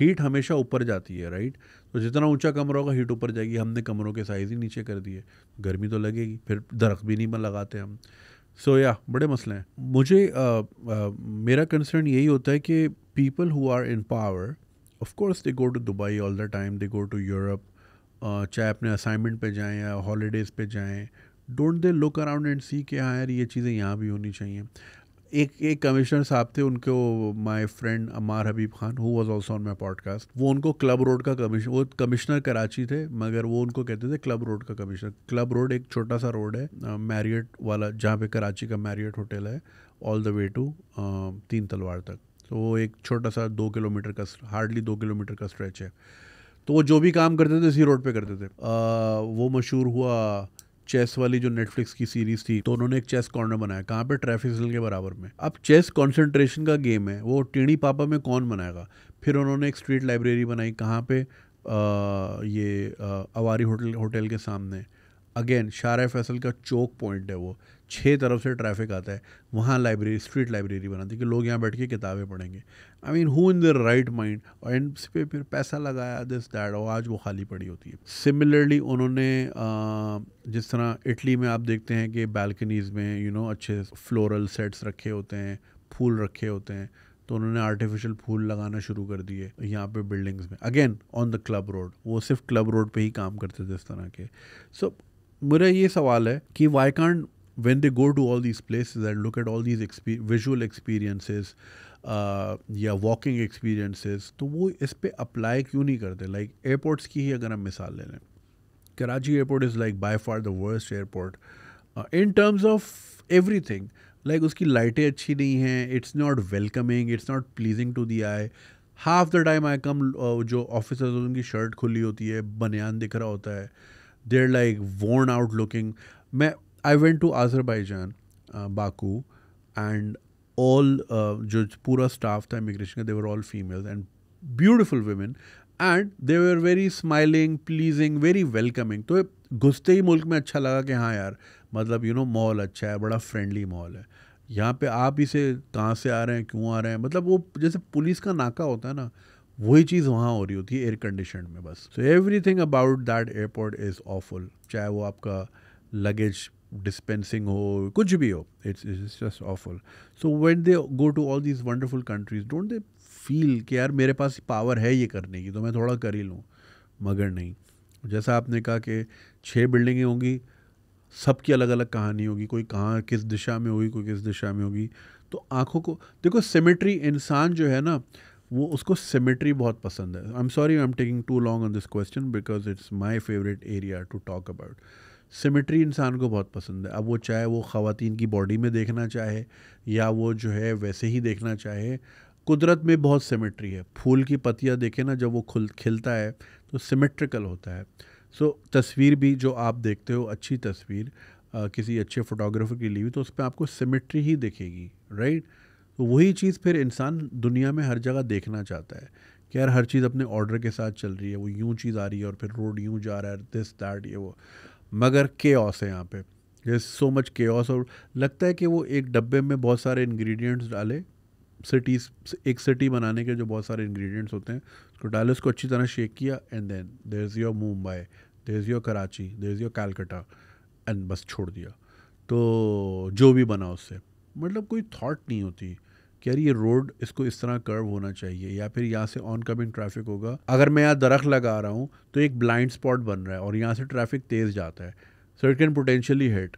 हीट हमेशा ऊपर जाती है राइट तो जितना ऊंचा कमरा होगा हीट ऊपर जाएगी हमने कमरों के साइज़ ही नीचे कर दिए गर्मी तो लगेगी फिर दरख्त भी नहीं लगाते हम सो so, या yeah, बड़े मसले हैं मुझे आ, आ, मेरा कंसर्न यही होता है कि people who are in power of course they go to Dubai all the time they go to Europe चाहे अपने असाइनमेंट पे जाएं या हॉलीडेज़ पे जाएं don't they look around and see के हाँ यार ये चीज़ें यहाँ भी होनी चाहिए एक एक कमिश्नर साहब थे उनके my friend Ammar Habib Khan who was also on my podcast वो उनको क्लब रोड का कमिश्नर वो कमिश्नर कराची थे मगर वो उनको कहते थे क्लब रोड का कमिश्नर क्लब रोड एक छोटा सा रोड है मैरियट वाला जहाँ पे कराची का मैरियट होटल है all the way to Teen Talwar तक तो वो एक छोटा सा दो किलोमीटर का हार्डली दो किलोमीटर का स्ट्रेच है तो वो जो भी काम करते थे इसी रोड पर करते थे आ, वो मशहूर हुआ चेस वाली जो नेटफ्लिक्स की सीरीज थी तो उन्होंने एक चेस कॉर्नर बनाया कहाँ पे ट्रैफिक सिग्नल के बराबर में अब चेस कॉन्सेंट्रेशन का गेम है वो टीणी पापा में कौन बनाएगा फिर उन्होंने एक स्ट्रीट लाइब्रेरी बनाई कहाँ पे आ, ये आ, अवारी होटल होटल के सामने अगेन शार फैसल का चौक पॉइंट है वो छः तरफ से ट्रैफिक आता है वहाँ लाइब्रेरी स्ट्रीट लाइब्रेरी बना दी कि लोग यहाँ बैठ के किताबें पढ़ेंगे I mean who in the right mind और इन पे फिर पैसा लगाया दिस डैड और आज वो खाली पड़ी होती है सिमिलरली उन्होंने जिस तरह इटली में आप देखते हैं कि बैल्कनीज़ में यू you नो know, अच्छे फ्लोरल सेट्स रखे होते हैं फूल रखे होते हैं तो उन्होंने आर्टिफिशियल फूल लगाना शुरू कर दिए यहाँ पे बिल्डिंग्स में again on the club road वो सिर्फ क्लब रोड पे ही काम करते थे इस तरह के सो so, मेरा ये सवाल है कि वाई कांड when they go to all these places and look at all these exp- visual experiences uh, या वॉकिंग एक्सपीरियंसेस तो वो इस पर अप्लाई क्यों नहीं करते लाइक like, एयरपोर्ट्स की ही अगर हम मिसाल ले लें Karachi airport is like by far the worst airport in terms of everything like उसकी लाइटें अच्छी नहीं हैं it's not welcoming it's not pleasing to the eye half the time I come जो ऑफिसर्स उनकी शर्ट खुली होती है बनियान दिख रहा होता है there like worn out looking मैं I went to Azerbaijan Baku and all जो पूरा स्टाफ था इमिग्रेशन का they were all female and beautiful women and they were very smiling pleasing very welcoming तो घुसते ही मुल्क में अच्छा लगा कि हाँ यार मतलब यू नो मॉल अच्छा है बड़ा फ्रेंडली मॉल है यहाँ पे आप इसे कहाँ से आ रहे हैं क्यों आ रहे हैं मतलब वो जैसे पुलिस का नाका होता है ना वही चीज़ वहाँ हो रही होती है एयर कंडीशन में बस so everything about that airport is awful चाहे वो आपका luggage dispensing ho, kuch bhi ho. It's, it's just awful. So when they go to all these wonderful countries, don't they feel कि यार मेरे पास पावर है ये करने की तो मैं थोड़ा कर ही लूँ मगर नहीं जैसा आपने कहा कि छः बिल्डिंगें होंगी सबकी अलग अलग कहानी होगी कोई कहाँ किस दिशा में होगी कोई किस दिशा में होगी तो आँखों को देखो सिमेट्री इंसान जो है ना वो उसको सिमेट्री बहुत पसंद है I am sorry I am taking too long on this question because it's my favourite area to talk about symmetry इंसान को बहुत पसंद है अब वो चाहे वो ख़वातीन की बॉडी में देखना चाहे या वो जो है वैसे ही देखना चाहे कुदरत में बहुत सिमेट्री है फूल की पतियाँ देखें ना जब वो खुल खिलता है तो सिमेट्रिकल होता है सो so, तस्वीर भी जो आप देखते हो अच्छी तस्वीर आ, किसी अच्छे फोटोग्राफर की ली हुई तो उस पर आपको सिमेट्री ही दिखेगी राइट तो वही चीज़ फिर इंसान दुनिया में हर जगह देखना चाहता है कि यार हर चीज़ अपने ऑर्डर के साथ चल रही है वो यूँ चीज़ आ रही है और फिर रोड यूँ जा रहा है दिस दैट ये वो मगर के है यहाँ पे सो मच के chaos और लगता है कि वो एक डब्बे में बहुत सारे इंग्रेडिएंट्स डाले सिटीज एक सिटी बनाने के जो बहुत सारे इंग्रेडिएंट्स होते हैं उसको डाले उसको अच्छी तरह शेक किया and then there is your Mumbai there is your Karachi there is your Calcutta and बस छोड़ दिया तो जो भी बना उससे मतलब कोई थाट नहीं होती कि यार ये रोड इसको इस तरह कर्व होना चाहिए या फिर यहाँ से ऑन कमिंग ट्रैफिक होगा अगर मैं यहाँ दरख्त लगा रहा हूँ तो एक ब्लाइंड स्पॉट बन रहा है और यहाँ से ट्रैफिक तेज़ जाता है so it can potentially hit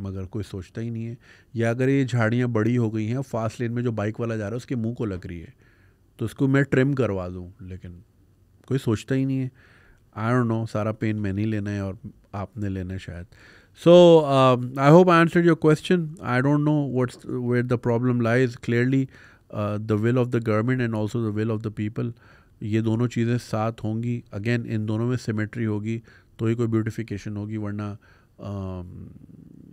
मगर कोई सोचता ही नहीं है या अगर ये झाड़ियाँ बड़ी हो गई हैं फास्ट लेन में जो बाइक वाला जा रहा है उसके मुँह को लग रही है तो उसको मैं ट्रिम करवा दूँ लेकिन कोई सोचता ही नहीं है आई डोंट नो सारा पेन मैंने ही लेना है और आपने लेना है शायद So um, I hope I answered your question. I don't know what's where the problem lies. Clearly, uh, the will of the government and also the will of the people. ये दोनों चीज़ें साथ होंगी अगेन इन दोनों में सिमेट्री होगी तो ही कोई ब्यूटिफिकेशन होगी वरना um,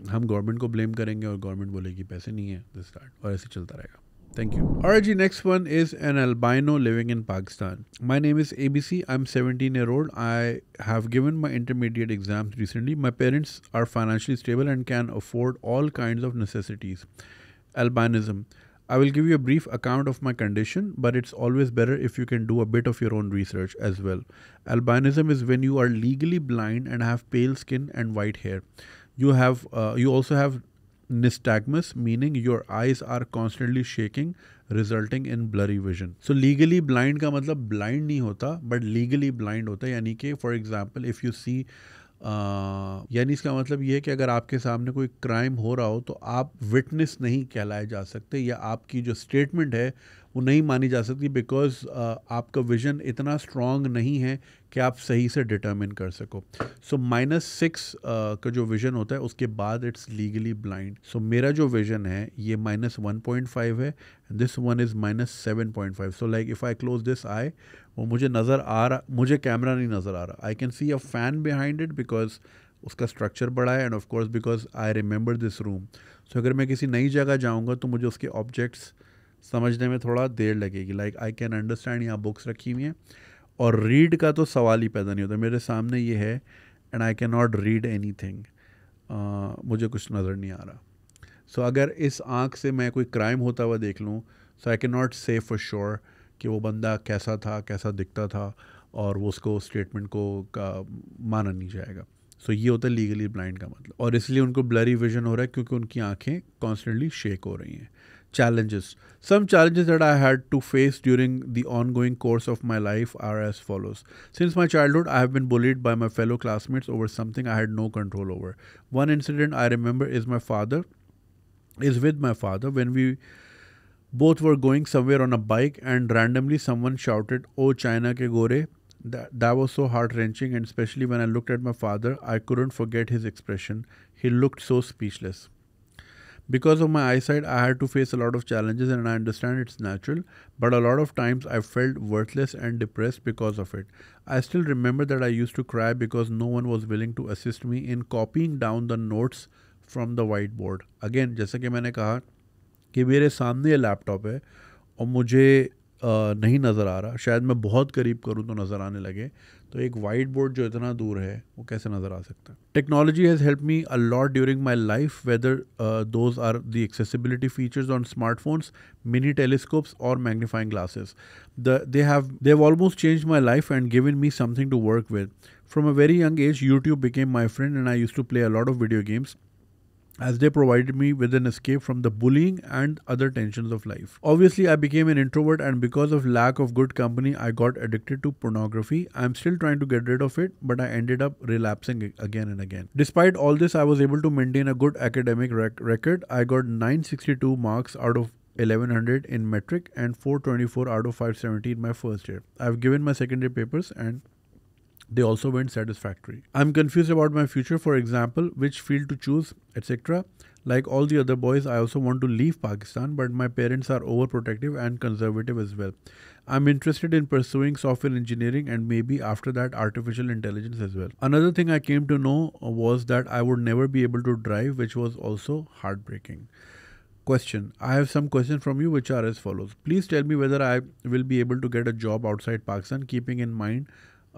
हम गवर्नमेंट को ब्लेम करेंगे और गवर्नमेंट बोलेगी पैसे नहीं है दिस और ऐसे चलता रहेगा Thank you. RG, next one is an albino living in Pakistan. My name is ABC. I'm 17 year old. I have given my intermediate exams recently. My parents are financially stable and can afford all kinds of necessities. Albinism. I will give you a brief account of my condition, but it's always better if you can do a bit of your own research as well. Albinism is when you are legally blind and have pale skin and white hair. You have uh, you also have nystagmus, meaning your eyes are constantly shaking, resulting in blurry vision. So legally blind ka matlab blind nahi hota but legally blind hota है यानी कि for example if you see Uh, यानी इसका मतलब ये है कि अगर आपके सामने कोई क्राइम हो रहा हो तो आप विटनेस नहीं कहलाए जा सकते या आपकी जो स्टेटमेंट है वो नहीं मानी जा सकती बिकॉज uh, आपका विजन इतना स्ट्रॉन्ग नहीं है कि आप सही से डिटर्मिन कर सको सो माइनस सिक्स का जो विजन होता है उसके बाद इट्स लीगली ब्लाइंड सो मेरा जो विजन है ये माइनस वन पॉइंट फाइव है this one is minus seven point five so like if I close this eye वो मुझे नज़र आ रहा मुझे कैमरा नहीं नज़र आ रहा I can see a fan behind it because उसका स्ट्रक्चर बड़ा है and of course because I remember this room so अगर मैं किसी नई जगह जाऊँगा तो मुझे उसके ऑब्जेक्ट्स समझने में थोड़ा देर लगेगी लाइक आई कैन अंडरस्टैंड यहाँ बुक्स रखी हुई हैं और रीड का तो सवाल ही पैदा नहीं होता मेरे सामने ये है and I can cannot read anything मुझे कुछ नज़र नहीं आ रहा सो so, अगर इस आँख से मैं कोई क्राइम होता हुआ देख लूँ so I can cannot say for sure कि वो बंदा कैसा था कैसा दिखता था और वो उसको स्टेटमेंट को का माना नहीं जाएगा सो so, ये होता है लीगली ब्लाइंड का मतलब और इसलिए उनको ब्लरी विजन हो रहा है क्योंकि उनकी आँखें कॉन्स्टेंटली शेक हो रही हैं challenges. Some challenges that I had to face during the ongoing course of my life are as follows. Since my childhood, I have been bullied by my fellow classmates over something I had no control over. One incident I remember is my father is with my father when we both were going somewhere on a bike and randomly someone shouted, "Oh China ke gore." That, that was so heart-wrenching and especially when I looked at my father, I couldn't forget his expression. He looked so speechless. Because of my eyesight, I had to face a lot of challenges, and I understand it's natural, but a lot of times I felt worthless and depressed because of it. I still remember that I used to cry because no one was willing to assist me in copying down the notes from the whiteboard. Again, जैसा कि मैंने कहा कि मेरे सामने लैपटॉप है और मुझे नहीं नज़र आ रहा शायद मैं बहुत करीब करूँ तो नज़र आने लगे तो एक वाइट बोर्ड जो इतना दूर है वो कैसे नज़र आ सकता है technology has help me a lot during my life whether those are the accessibility features on smartphones mini telescopes और magnifying glasses they have they have almost change my life and giving me something to work with from a very young age YouTube became my friend and I use to play a lot of video games as they provided me with an escape from the bullying and other tensions of life. Obviously, I became an introvert and because of lack of good company, I got addicted to pornography. I'm still trying to get rid of it, but I ended up relapsing again and again. Despite all this, I was able to maintain a good academic rec record. I got 962 marks out of 1100 in metric and 424 out of 570 in my first year. I've given my secondary papers and they also weren't satisfactory. I'm confused about my future, for example, which field to choose, etc. Like all the other boys, I also want to leave Pakistan, but my parents are overprotective and conservative as well. I'm interested in pursuing software engineering and maybe after that artificial intelligence as well. Another thing I came to know was that I would never be able to drive, which was also heartbreaking. Question I have some questions from you which are as follows. Please tell me whether I will be able to get a job outside Pakistan, keeping in mind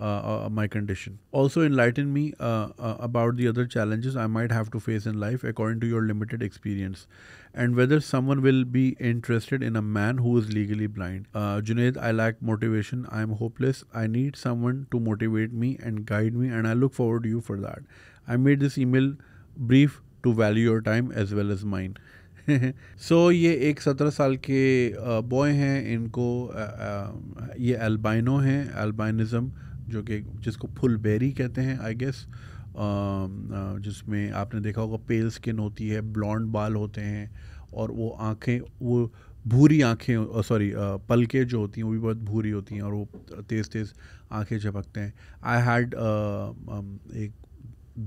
uh, uh, uh, my condition. Also, enlighten me uh, uh, about the other challenges I might have to face in life according to your limited experience, and whether someone will be interested in a man who is legally blind. Uh, Junaid, I lack motivation. I am hopeless. I need someone to motivate me and guide me, and I look forward to you for that. I made this email brief to value your time as well as mine. So so, ये एक सत्रह साल के बॉय हैं इनको ये अल्बाइनो हैं अल्बाइनिज़म जो कि जिसको फुल बेरी कहते हैं आई गेस um, uh, जिसमें आपने देखा होगा पेल स्किन होती है ब्लॉन्ड बाल होते हैं और वो आँखें वो भूरी आँखें सॉरी uh, uh, पलके जो होती हैं वो भी बहुत भूरी होती हैं और वो तेज़ तेज़ आँखें झपकते हैं आई हैड um, एक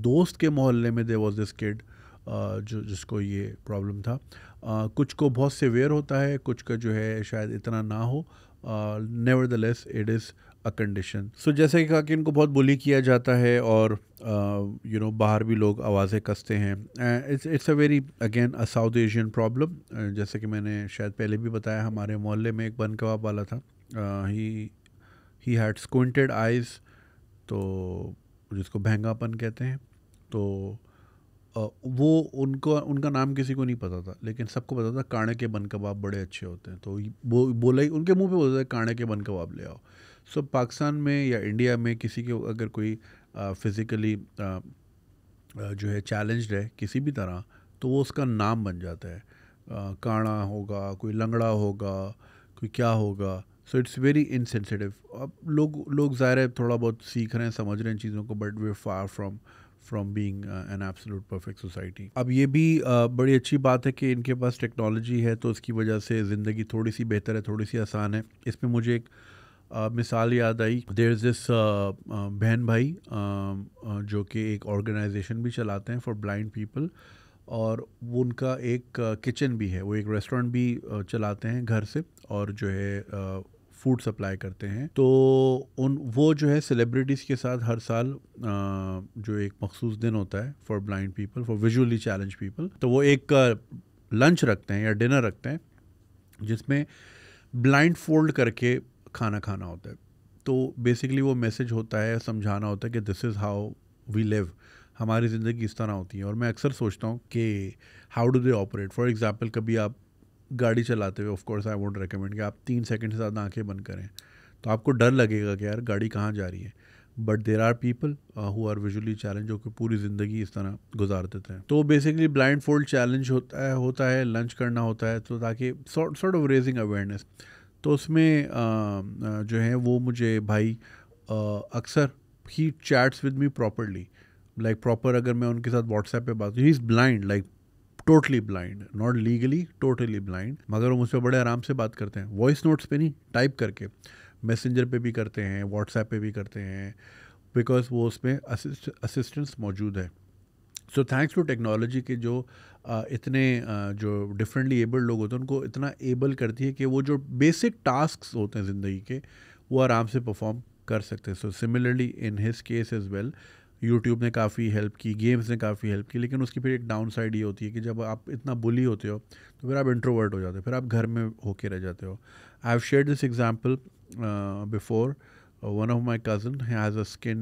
दोस्त के मोहल्ले में दे वॉज दिस किड जो जिसको ये प्रॉब्लम था uh, कुछ को बहुत सिवियर होता है कुछ का जो है शायद इतना ना हो nevertheless it is a condition so जैसे कि कहा कि इनको बहुत बुली किया जाता है और यू uh, नो बाहर भी लोग आवाज़ें कसते हैं it's it's a very again a South Asian problem जैसे कि मैंने शायद पहले भी बताया हमारे मोहल्ले में एक बन कबाब वाला था ही ही हैड स्कोटेड आइज़ तो जिसको भहंगापन कहते हैं तो Uh, वो उनको उनका नाम किसी को नहीं पता था लेकिन सबको पता था काणे के बन कबाब बड़े अच्छे होते हैं तो वो बोला ही उनके मुंह पे बोलता था काणे के बन कबाब ले आओ सो so, पाकिस्तान में या इंडिया में किसी के अगर कोई फिज़िकली जो है चैलेंज है किसी भी तरह तो वो उसका नाम बन जाता है काड़ा काणा होगा कोई लंगड़ा होगा कोई क्या होगा सो इट्स वेरी इनसेंसिटिव अब लोग लोग ज़ाहिर है थोड़ा बहुत सीख रहे हैं समझ रहे हैं चीज़ों को but way far from from being an absolute perfect society अब ये भी uh, बड़ी अच्छी बात है कि इनके पास टेक्नोलॉजी है तो उसकी वजह से ज़िंदगी थोड़ी सी बेहतर है थोड़ी सी आसान है इसमें मुझे एक uh, मिसाल याद आई देर इज़ दिस बहन भाई जो कि एक ऑर्गेनाइजेशन भी चलाते हैं फॉर ब्लाइंड पीपल और वो उनका एक किचन भी है वो एक रेस्टोरेंट भी चलाते हैं घर से और जो है फूड सप्लाई करते हैं तो उन वो जो है सेलिब्रिटीज़ के साथ हर साल जो एक मखसूस दिन होता है for blind people for visually challenge people तो वो एक लंच रखते हैं या डिनर रखते हैं जिसमें ब्लाइंड फोल्ड करके खाना खाना होता है तो बेसिकली वो मैसेज होता है समझाना होता है कि this is how we live हमारी ज़िंदगी इस तरह होती है और मैं अक्सर सोचता हूँ कि how do they operate for example कभी आप गाड़ी चलाते हुए ऑफकोर्स आई वोट रिकमेंड कि आप तीन सेकेंड से ज़्यादा आँखें बंद करें तो आपको डर लगेगा कि यार गाड़ी कहाँ जा रही है but there are people who are visually challenge जो कि पूरी ज़िंदगी इस तरह गुजार देते हैं तो बेसिकली ब्लाइंड फोल्ड चैलेंज होता है होता है लंच करना होता है तो ताकि सॉर्ट ऑफ रेजिंग अवेयरनेस तो उसमें जो है वो मुझे भाई अक्सर ही chats with me properly like proper अगर मैं उनके साथ व्हाट्सएप पे बात he is blind like totally blind not legally totally blind मगर वो मुझसे बड़े आराम से बात करते हैं वॉइस नोट्स पे नहीं टाइप करके मैसेंजर पे भी करते हैं व्हाट्सएप पे भी करते हैं बिकॉज वो उसमें असिस्टेंस मौजूद है सो थैंक्स टू टेक्नोलॉजी के जो इतने जो डिफरेंटली एबल्ड लोग होते हैं उनको इतना एबल करती है कि वो जो बेसिक टास्क होते हैं ज़िंदगी के वो आराम से परफॉर्म कर सकते हैं so similarly in his case is well YouTube ने काफ़ी हेल्प की गेम्स ने काफ़ी हेल्प की लेकिन उसकी फिर एक डाउन साइड ये होती है कि जब आप इतना बुली होते हो तो फिर आप इंट्रोवर्ट हो जाते हो फिर आप घर में होके रह जाते हो I have share this example before one of my cousin has a skin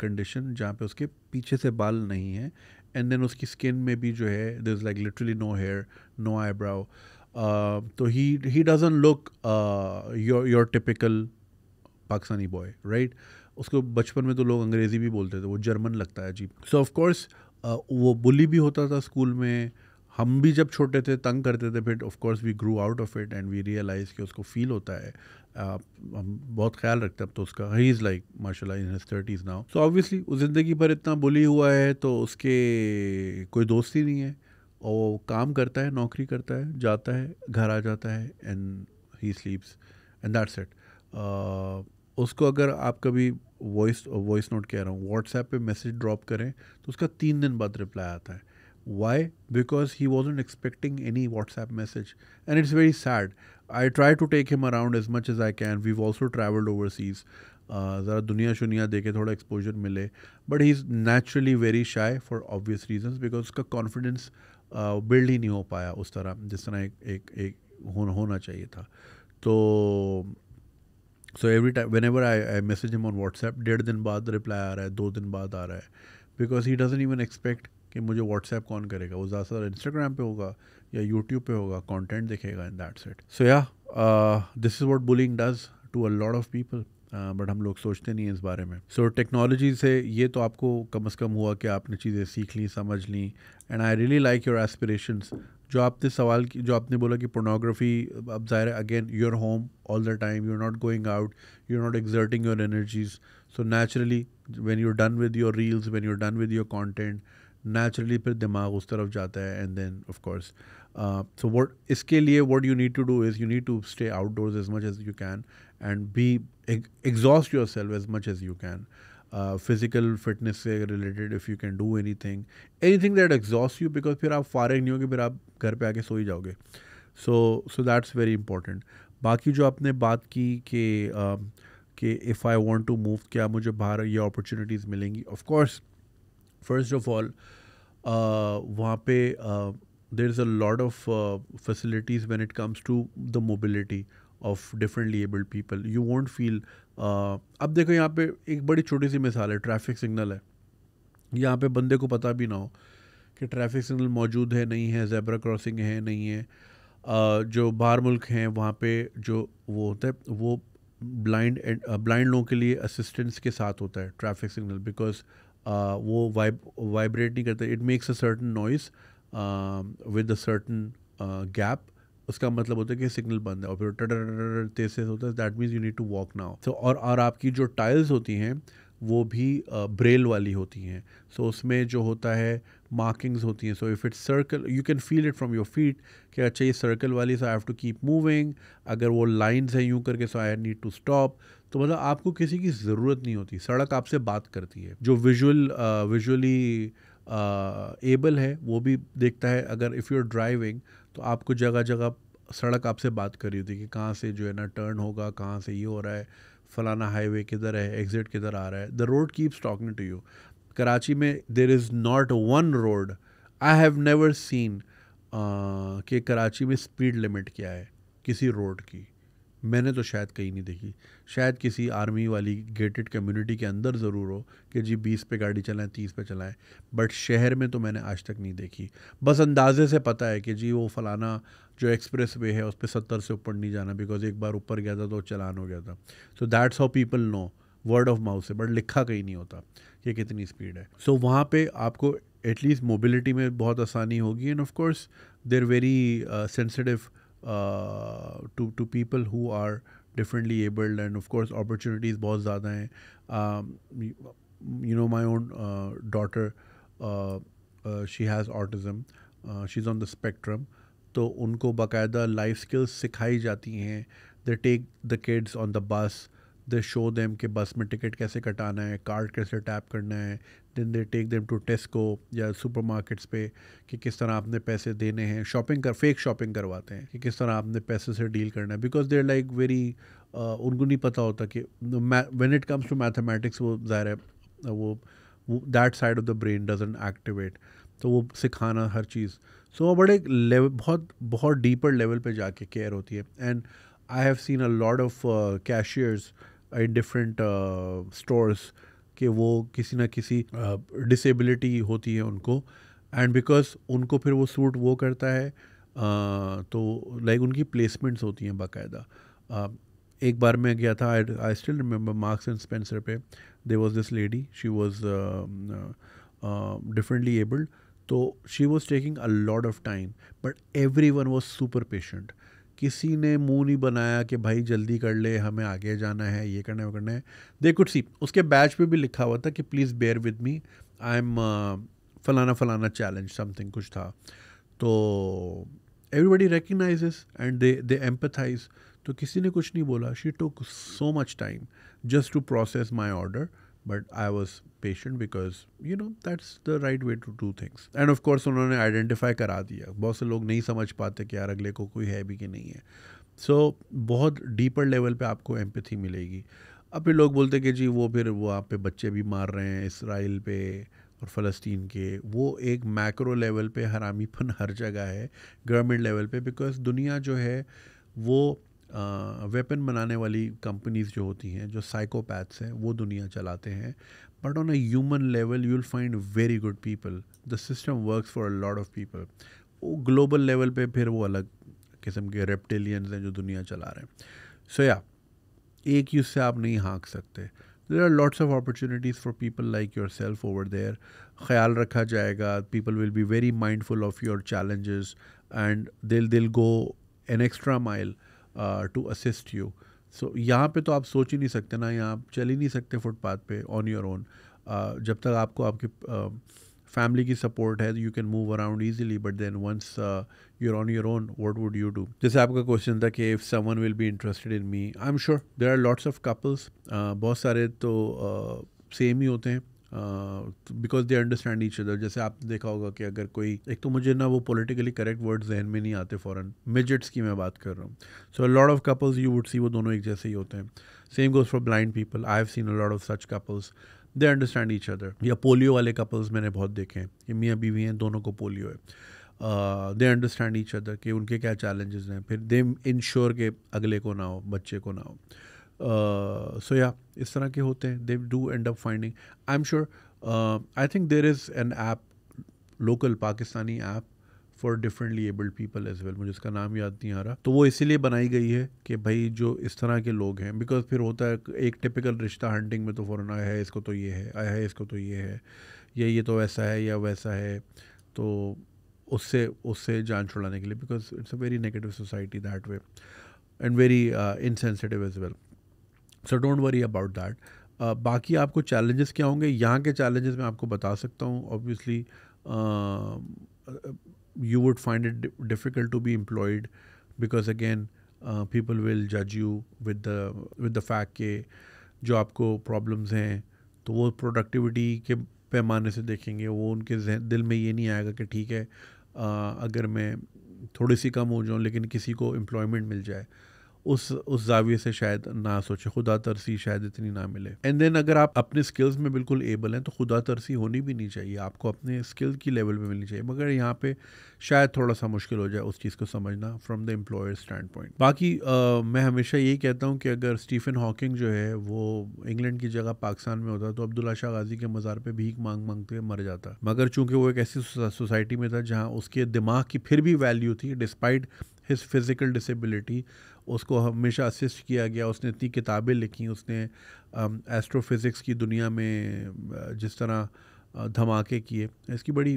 condition जहाँ पे उसके पीछे से बाल नहीं है एंड देन उसकी स्किन में भी जो है there is like literally no hair no eyebrow तो he he doesn't look your your typical Pakistani boy right उसको बचपन में तो लोग अंग्रेज़ी भी बोलते थे वो जर्मन लगता है जी सो ऑफकोर्स वो बुली भी होता था स्कूल में हम भी जब छोटे थे तंग करते थे फिर of course we grew out of it and we realise कि उसको फील होता है हम बहुत ख्याल रखते हैं अब तो उसका ही इज़ लाइक माशा in his thirties now so obviously ज़िंदगी भर इतना बुली हुआ है तो उसके कोई दोस्त ही नहीं है और वो काम करता है नौकरी करता है जाता है घर आ जाता है and he sleeps and that's it उसको अगर आप कभी वॉइस वॉइस नोट कह रहा हूँ व्हाट्सएप पे मैसेज ड्रॉप करें तो उसका तीन दिन बाद रिप्लाई आता है Why? Because he wasn't expecting any WhatsApp message. And it's very sad. I try to take him around as much as I can. We've also traveled overseas. ज़रा दुनिया शुनिया देखे थोड़ा एक्सपोजर मिले but he is naturally very shy for obvious reasons because उसका कॉन्फिडेंस बिल्ड ही नहीं हो पाया उस तरह जिस तरह एक एक, एक होना चाहिए था तो so every time whenever I I message him on WhatsApp डेढ़ दिन बाद रिप्लाई आ रहा है दो दिन बाद आ रहा है because he doesn't even expect कि मुझे व्हाट्सएप कौन करेगा वो ज़्यादातर इंस्टाग्राम पे होगा या यूट्यूब पे होगा कंटेंट देखेगा इन दैट सेट सो या this is what bullying does to a lot of people but हम लोग सोचते नहीं हैं इस बारे में सो so, टेक्नोलॉजी से ये तो आपको कम अज़ कम हुआ कि आपने चीज़ें सीख ली समझ ली and I really like your aspirations जो आपने सवाल की जो आपने बोला कि पोर्नोग्राफी अब ज़ाहिर again you're home all the time you are not going out you are not exerting your energies so naturally when you done with your reels when you're done with your content naturally फिर दिमाग उस तरफ जाता है and then of course so what इसके लिए what you need to do is you need to stay outdoors as much as you can and be exhaust your self as much as you can physical fitness से related if you can do anything anything that exhaust you because फिर आप फारग नहीं होगे फिर आप घर पर आके सो ही जाओगे so so that's very important बाकी जो आपने बात की कि um, कि if I want to move क्या मुझे बाहर ये अपॉर्चुनिटीज़ मिलेंगी of course first of all Uh, वहाँ पे there is a lot of facilities when it comes to the mobility of differently abled people you want feel अब देखो यहाँ पे एक बड़ी छोटी सी मिसाल है ट्रैफिक सिग्नल है यहाँ पे बंदे को पता भी ना हो कि ट्रैफिक सिग्नल मौजूद है नहीं है जैबरा क्रॉसिंग है नहीं है uh, जो बाहर मुल्क हैं वहाँ पे जो वो होता है वो ब्लाइंड ब्लाइंड uh, लोगों के लिए असिस्टेंस के साथ होता है ट्रैफिक सिग्नल बिकॉज वो वाइब वाइब्रेट नहीं करते it makes a certain noise with a certain gap उसका मतलब होता है कि सिग्नल बंद है और फिर तेज से होता है that means you need to walk now so और और आपकी जो टाइल्स होती हैं वो भी ब्रेल वाली होती हैं सो so, उसमें जो होता है मार्किंग्स होती हैं so if it's circle you can feel it from your feet कि अच्छा ये सर्कल वाली so I have to keep moving अगर वो लाइंस हैं यूं करके so I need to stop तो मतलब आपको किसी की ज़रूरत नहीं होती सड़क आपसे बात करती है जो विजुअल विजुअली एबल है वो भी देखता है अगर इफ़ यू आर ड्राइविंग तो आपको जगह जगह सड़क आपसे बात कर रही होती है कि कहाँ से जो है ना टर्न होगा कहाँ से ये हो रहा है फलाना हाईवे किधर है एग्जिट किधर आ रहा है the road keeps talking to you Karachi में there is not one road I have never seen कि कराची में स्पीड लिमिट क्या है किसी रोड की मैंने तो शायद कहीं नहीं देखी शायद किसी आर्मी वाली गेटेड कम्युनिटी के अंदर ज़रूर हो कि जी बीस पे गाड़ी चलाएं तीस पे चलाएं बट शहर में तो मैंने आज तक नहीं देखी बस अंदाजे से पता है कि जी वो फलाना जो एक्सप्रेस वे है उस पर सत्तर से ऊपर नहीं जाना बिकॉज एक बार ऊपर गया था तो चलान हो गया था so that's how people know word of mouth से बट लिखा कहीं नहीं होता कि कितनी स्पीड है सो so, वहाँ पर आपको एटलीस्ट मोबिलिटी में बहुत आसानी होगी and of course there very sensitive to to people who are differently abled and of course opportunities बहुत ज़्यादा हैं you know my own daughter she has autism she is on the spectrum तो उनको बाकायदा लाइफ स्किल्स सिखाई जाती हैं they take the kids on the bus they show them के बस में टिकट कैसे कटाना है कार्ड कैसे टैप करना है दिन they take them to Tesco या सुपर मार्केट्स पे कि किस तरह आपने पैसे देने हैं शॉपिंग कर फेक शॉपिंग करवाते हैं कि किस तरह आपने पैसे से डील करना है बिकॉज देर लाइक वेरी उनको नहीं पता होता कि when it comes to mathematics वो ज़ाहिर है वो that side of the brain doesn't activate तो वो सिखाना हर चीज़ सो so, बड़े लेवल बहुत बहुत डीपर लेवल पे जाके केयर होती है and I have seen a lot of cashiers in different stores कि वो किसी ना किसी डिसेबिलिटी होती है उनको एंड बिकॉज उनको फिर वो सूट वो करता है तो लाइक उनकी प्लेसमेंट्स होती हैं बाकायदा एक बार मैं गया था I still remember Marks and Spencer पे they was this lady she was differently abled तो she was taking a lot of time but everyone was super patient किसी ने मुंह नहीं बनाया कि भाई जल्दी कर ले हमें आगे जाना है ये करना है वो करना है दे कुड सी उसके बैच पे भी लिखा हुआ था कि please bear with me I am फलाना फलाना चैलेंज समथिंग कुछ था तो everybody recognize and they they empathize तो किसी ने कुछ नहीं बोला she took so much time just to process my order but I was patient because you know that's the right way to do things and of course उन्होंने आइडेंटिफाई करा दिया बहुत से लोग नहीं समझ पाते कि यार अगले को कोई है भी कि नहीं है सो so, बहुत डीपर लेवल पे आपको एम्पथी मिलेगी अब फिर लोग बोलते कि जी वो फिर वो आप पे बच्चे भी मार रहे हैं इसराइल पे और फ़लस्तीन के वो एक मैक्रो लेवल पे हरामीपन हर जगह है गवर्नमेंट लेवल पे बिकॉज दुनिया जो है वो वेपन बनाने वाली कंपनीज़ जो होती हैं जो साइकोपैथ्स हैं वो दुनिया चलाते हैं but on a human level you'll find very good people the system works for a lot of people वो ग्लोबल लेवल पे फिर वो अलग किस्म के रेप्टिलियंस हैं जो दुनिया चला रहे हैं सो या एक यूज़ से आप नहीं हाँक सकते there are lots of opportunities for people like yourself over there ख्याल रखा जाएगा people will be very mindful of your challenges and they'll they'll go an extra mile to assist you so so, यहाँ पे तो आप सोच ही नहीं सकते ना यहाँ आप चल ही नहीं सकते फुटपाथ पे ऑन योर ओन जब तक आपको आपकी फैमिली uh, की सपोर्ट है you can move around easily but then once you're on your own what would you do जैसे आपका क्वेश्चन था कि if someone will be interested in me I am sure there are lots of couples बहुत सारे तो सेम uh, ही होते हैं because they understand each other जैसे आपने देखा होगा कि अगर कोई एक तो मुझे ना वो पोलिटिकली करेक्ट वर्ड जहन में नहीं आते फ़ौरन मिजट्स की मैं बात कर रहा हूँ so lot of couples you would see वो दोनों एक जैसे ही होते हैं same goes for blind people I have seen a lot of such couples they understand each other या पोलियो वाले कपल्स मैंने बहुत देखे हैं ये मियाँ बीवी हैं दोनों को पोलियो है दे अंडरस्टैंड ईच अदर कि उनके क्या चैलेंजेस हैं फिर दे इंश्योर के अगले को ना हो बच्चे को ना हो uh, सो uh, या इस तरह के होते हैं they do end up finding I am sure I think there is an app local Pakistani app for differently abled people as well मुझे इसका नाम याद नहीं आ रहा तो वो इसीलिए बनाई गई है कि भाई जो इस तरह के लोग हैं बिकॉज फिर होता है एक टिपिकल रिश्ता हंटिंग में तो फ़ौरन आया है इसको तो ये है आया है इसको तो ये है या ये तो ऐसा है या वैसा है तो उससे उससे जान छुड़ाने के लिए because it's a very negative society that way and very insensitive as well so don't worry about that बाकी आपको चैलेंजेस क्या होंगे यहाँ के चैलेंजेस मैं आपको बता सकता हूँ obviously you would find it difficult to be employed because again people will जज you with the with the fact के जो आपको प्रॉब्लम्स हैं तो वो प्रोडक्टिविटी के पैमाने से देखेंगे वो उनके दिल में ये नहीं आएगा कि ठीक है आ, uh, अगर मैं थोड़ी सी कम हो जाऊँ लेकिन किसी को एम्प्लॉयमेंट मिल जाए उस उस जाविये से शायद ना सोचे खुदा तरसी शायद इतनी ना मिले एंड देन अगर आप अपने स्किल्स में बिल्कुल एबल हैं तो खुदा तरसी होनी भी नहीं चाहिए आपको अपने स्किल की लेवल पे मिलनी चाहिए मगर यहाँ पे शायद थोड़ा सा मुश्किल हो जाए उस चीज़ को समझना from the employer standpoint बाकी आ, मैं हमेशा यही कहता हूँ कि अगर स्टीफन हॉकिंग जो है वो इंग्लैंड की जगह पाकिस्तान में होता तो अब्दुल्ला शाह गाजी के मज़ार पर भीख मांग मांगते हुए मर जाता मगर चूँकि वो एक ऐसी सोसाइटी में था जहाँ उसके दिमाग की फिर भी वैल्यू थी डिस्पाइट हिज फिज़िकल डिसेबिलिटी उसको हमेशा असिस्ट किया गया उसने इतनी किताबें लिखी उसने एस्ट्रोफिज़िक्स um, की दुनिया में uh, जिस तरह uh, धमाके किए इसकी बड़ी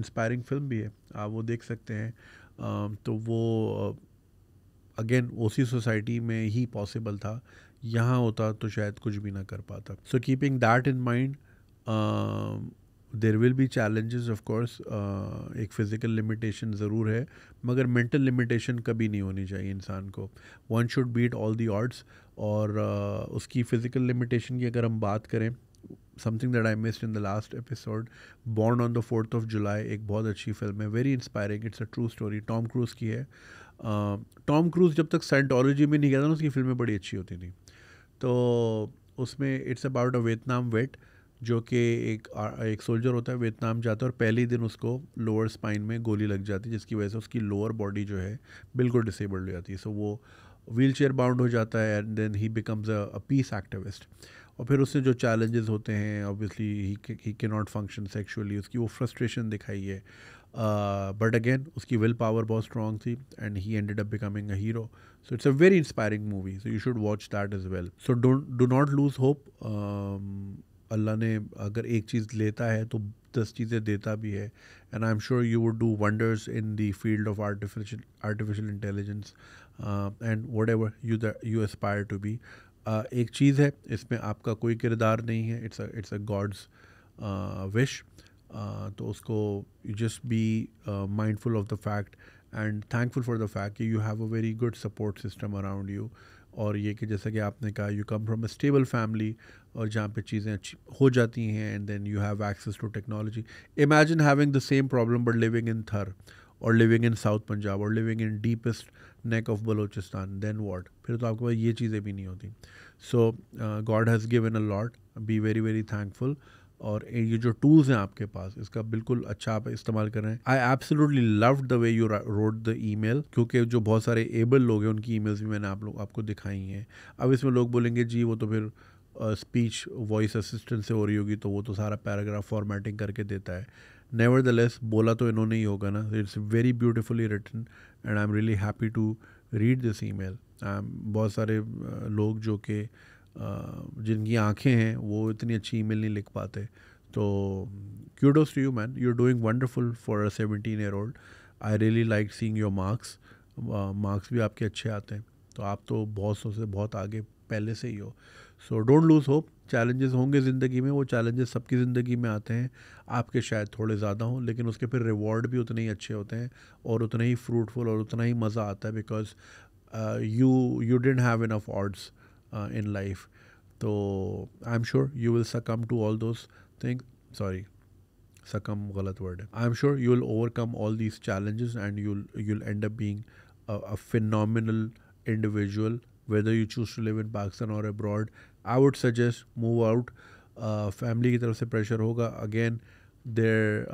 इंस्पायरिंग um, फिल्म uh, भी है आप वो देख सकते हैं um, तो वो अगेन उसी सोसाइटी में ही पॉसिबल था यहाँ होता तो शायद कुछ भी ना कर पाता so keeping that in mind there will be challenges of course एक फ़िज़िकल लिमिटेशन ज़रूर है मगर मेंटल लिमिटेशन कभी नहीं होनी चाहिए इंसान को one should beat all the odds और uh, उसकी फ़िज़िकल लिमिटेशन की अगर हम बात करें something that I missed in the last episode born on the fourth of July एक बहुत अच्छी फिल्म है very inspiring it's a true story Tom Cruise की है टॉम uh, क्रूज़ जब तक साइंटोलॉजी में नहीं गया था ना उसकी फिल्में बड़ी अच्छी होती थी तो उसमें it's about a Vietnam vet जो कि एक एक सोल्जर होता है वियतनाम जाता है और पहले ही दिन उसको लोअर स्पाइन में गोली लग जाती है जिसकी वजह से उसकी लोअर बॉडी जो है बिल्कुल डिसेबल्ड हो जाती है सो वो व्हील चेयर बाउंड हो जाता है and then he becomes a peace activist और फिर उससे जो चैलेंजेस होते हैं ऑब्वियसली ही के नॉट फंक्शन सेक्शुअली उसकी वो फ्रस्ट्रेशन दिखाई है बट uh, अगेन उसकी विल पावर बहुत स्ट्रॉन्ग थी and he ended up becoming a hero so it's a very inspiring movie so you should watch that is well so don't do not lose hope Allah ने अगर एक चीज़ लेता है तो दस चीज़ें देता भी है and I am sure you would do wonders in the field of artificial artificial intelligence and whatever you you aspire to be एक चीज़ है इसमें आपका कोई किरदार नहीं है it's it's a God's wish तो उसको you just be mindful of the fact and thankful for the fact कि you have a very good support system around you और ये कि जैसा कि आपने कहा you come from a stable family और जहाँ पे चीज़ें अच्छी हो जाती हैं and then you have access to technology imagine having the same problem but living in Thar और लिविंग इन साउथ पंजाब और living in deepest neck of Balochistan then what फिर तो आपके पास ये चीज़ें भी नहीं होती so God has given a lot be very very thankful और ये जो टूल्स हैं आपके पास इसका बिल्कुल अच्छा आप इस्तेमाल कर रहे हैं I absolutely love the way you wrote the mail क्योंकि जो बहुत सारे एबल लोग हैं उनकी ईमेल्स भी मैंने आप लोग आपको दिखाई हैं अब इसमें लोग बोलेंगे जी वो तो फिर स्पीच वॉइस असिस्टेंट से हो रही होगी तो वो तो सारा पैराग्राफ फॉर्मेटिंग करके देता है नेवर द लेस बोला तो इन्होंने ही होगा ना it's very beautifully written and I am really happy to read this email बहुत सारे लोग जो कि जिनकी आंखें हैं वो इतनी अच्छी ईमेल नहीं लिख पाते तो kudos to you man you are doing wonderful for a seventeen year old I really like seeing your marks marks भी आपके अच्छे आते हैं तो आप तो बहुत सौ से बहुत आगे पहले से ही हो so don't lose hope challenges होंगे ज़िंदगी में वो चैलेंजेस सबकी ज़िंदगी में आते हैं आपके शायद थोड़े ज़्यादा हों लेकिन उसके फिर रिवॉर्ड भी उतने ही अच्छे होते हैं और उतने ही फ्रूटफुल और उतना ही मज़ा आता है because you you don't have enough odds in uh, life तो I am sure you will succumb to all those thing sorry succumb गलत वर्ड है I am sure you will overcome all these challenges and you'll end up being fine individual whether you choose to live in Pakistan और abroad I would suggest move out family की तरफ से प्रेशर होगा अगेन देर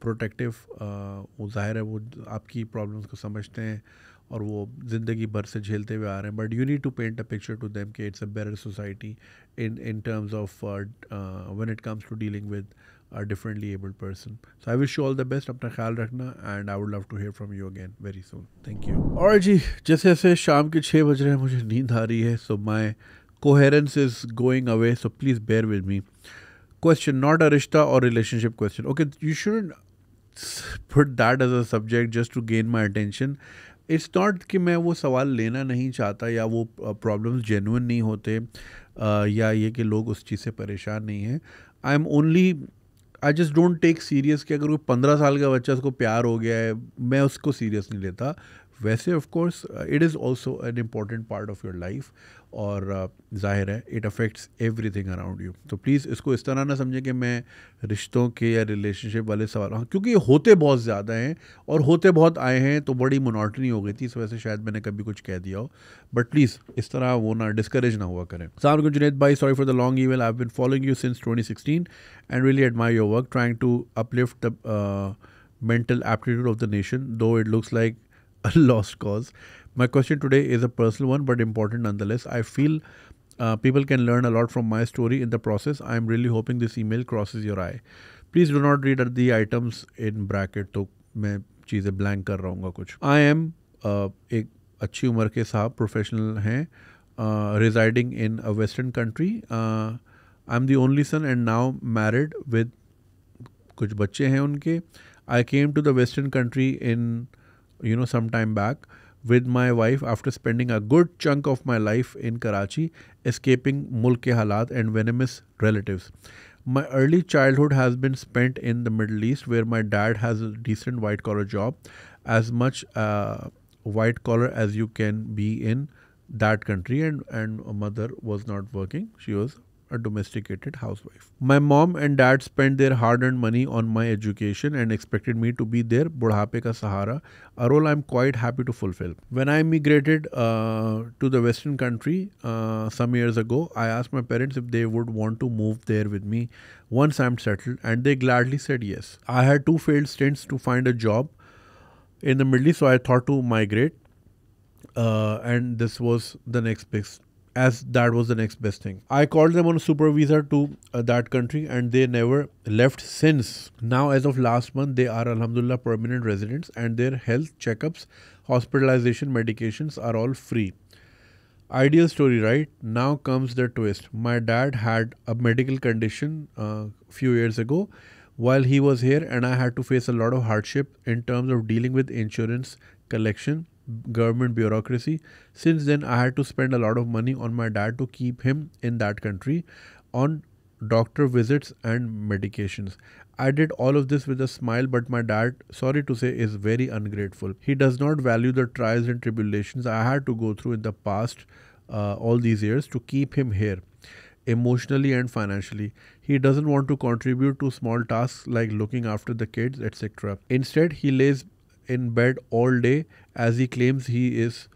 प्रोटेक्टिव वो ज़ाहिर है वो आपकी प्रॉब्लम्स को समझते हैं और वो ज़िंदगी भर से झेलते हुए आ रहे हैं but you need to paint a picture to them कि it's a better society in in terms of when it comes to dealing with a differently abled person so I wish you all the best अपना ख्याल रखना and I would love to hear from you again very soon thank you और जी जैसे जैसे शाम के छः बज रहे हैं मुझे नींद आ रही है so my coherence is going away so please bear with me question not a रिश्ता और relationship question okay you should put that as a subject just to gain my attention it's not कि मैं वो सवाल लेना नहीं चाहता या वो प्रॉब्लम्स जेनुन नहीं होते या ये कि लोग उस चीज़ से परेशान नहीं हैं I am only I just don't take serious कि अगर वो पंद्रह साल का बच्चा उसको प्यार हो गया है मैं उसको सीरियस नहीं लेता वैसे of course it is also an important part of your life और जाहिर है it affects everything around you तो प्लीज़ इसको इस तरह ना समझें कि मैं रिश्तों के या रिलेशनशिप वाले सवाल हाँ क्योंकि ये होते बहुत ज़्यादा हैं और होते बहुत आए हैं तो बड़ी मोनोटनी हो गई थी इस वजह से शायद मैंने कभी कुछ कह दिया हो बट प्लीज़ इस तरह वो ना डिस्करेज ना हुआ करें को जुनेद भाई sorry for the long you well I been following you since twenty sixteen and really admire your work trying to uplift the mental aptitude of the nation though it looks like a lost cause my question today is a personal one but important nonetheless i feel uh, people can learn a lot from my story in the process i am really hoping this email crosses your eye please do not read the items in bracket to main cheeze blank kar raha kuch i am a ek achhi umar ke sahab professional hain uh, residing in a western country uh, i'm the only son and now married with kuch bacche hain unke i came to the western country in you know some time back with my wife after spending a good chunk of my life in Karachi, escaping mulk halat and venomous relatives. My early childhood has been spent in the Middle East, where my dad has a decent white collar job, as much uh, white collar as you can be in that country. And and mother was not working; she was a domesticated housewife. My mom and dad spent their hard-earned money on my education and expected me to be their budhape ka sahara, a role I'm quite happy to fulfill. When I immigrated uh, to the western country uh, some years ago, I asked my parents if they would want to move there with me once I'm settled and they gladly said yes. I had two failed stints to find a job in the Middle East so I thought to migrate uh, and this was the next best as that was the next best thing. I called them on a super visa to uh, that country and they never left since. Now, as of last month, they are Alhamdulillah permanent residents and their health checkups, hospitalization, medications are all free. Ideal story, right? Now comes the twist. My dad had a medical condition a uh, few years ago while he was here, and I had to face a lot of hardship in terms of dealing with insurance collection government bureaucracy. Since then, I had to spend a lot of money on my dad to keep him in that country on doctor visits and medications. I did all of this with a smile, but my dad, sorry to say, is very ungrateful. He does not value the trials and tribulations I had to go through in the past uh, all these years to keep him here emotionally and financially. He doesn't want to contribute to small tasks like looking after the kids, etc. Instead, he lays in bed all day as he claims he is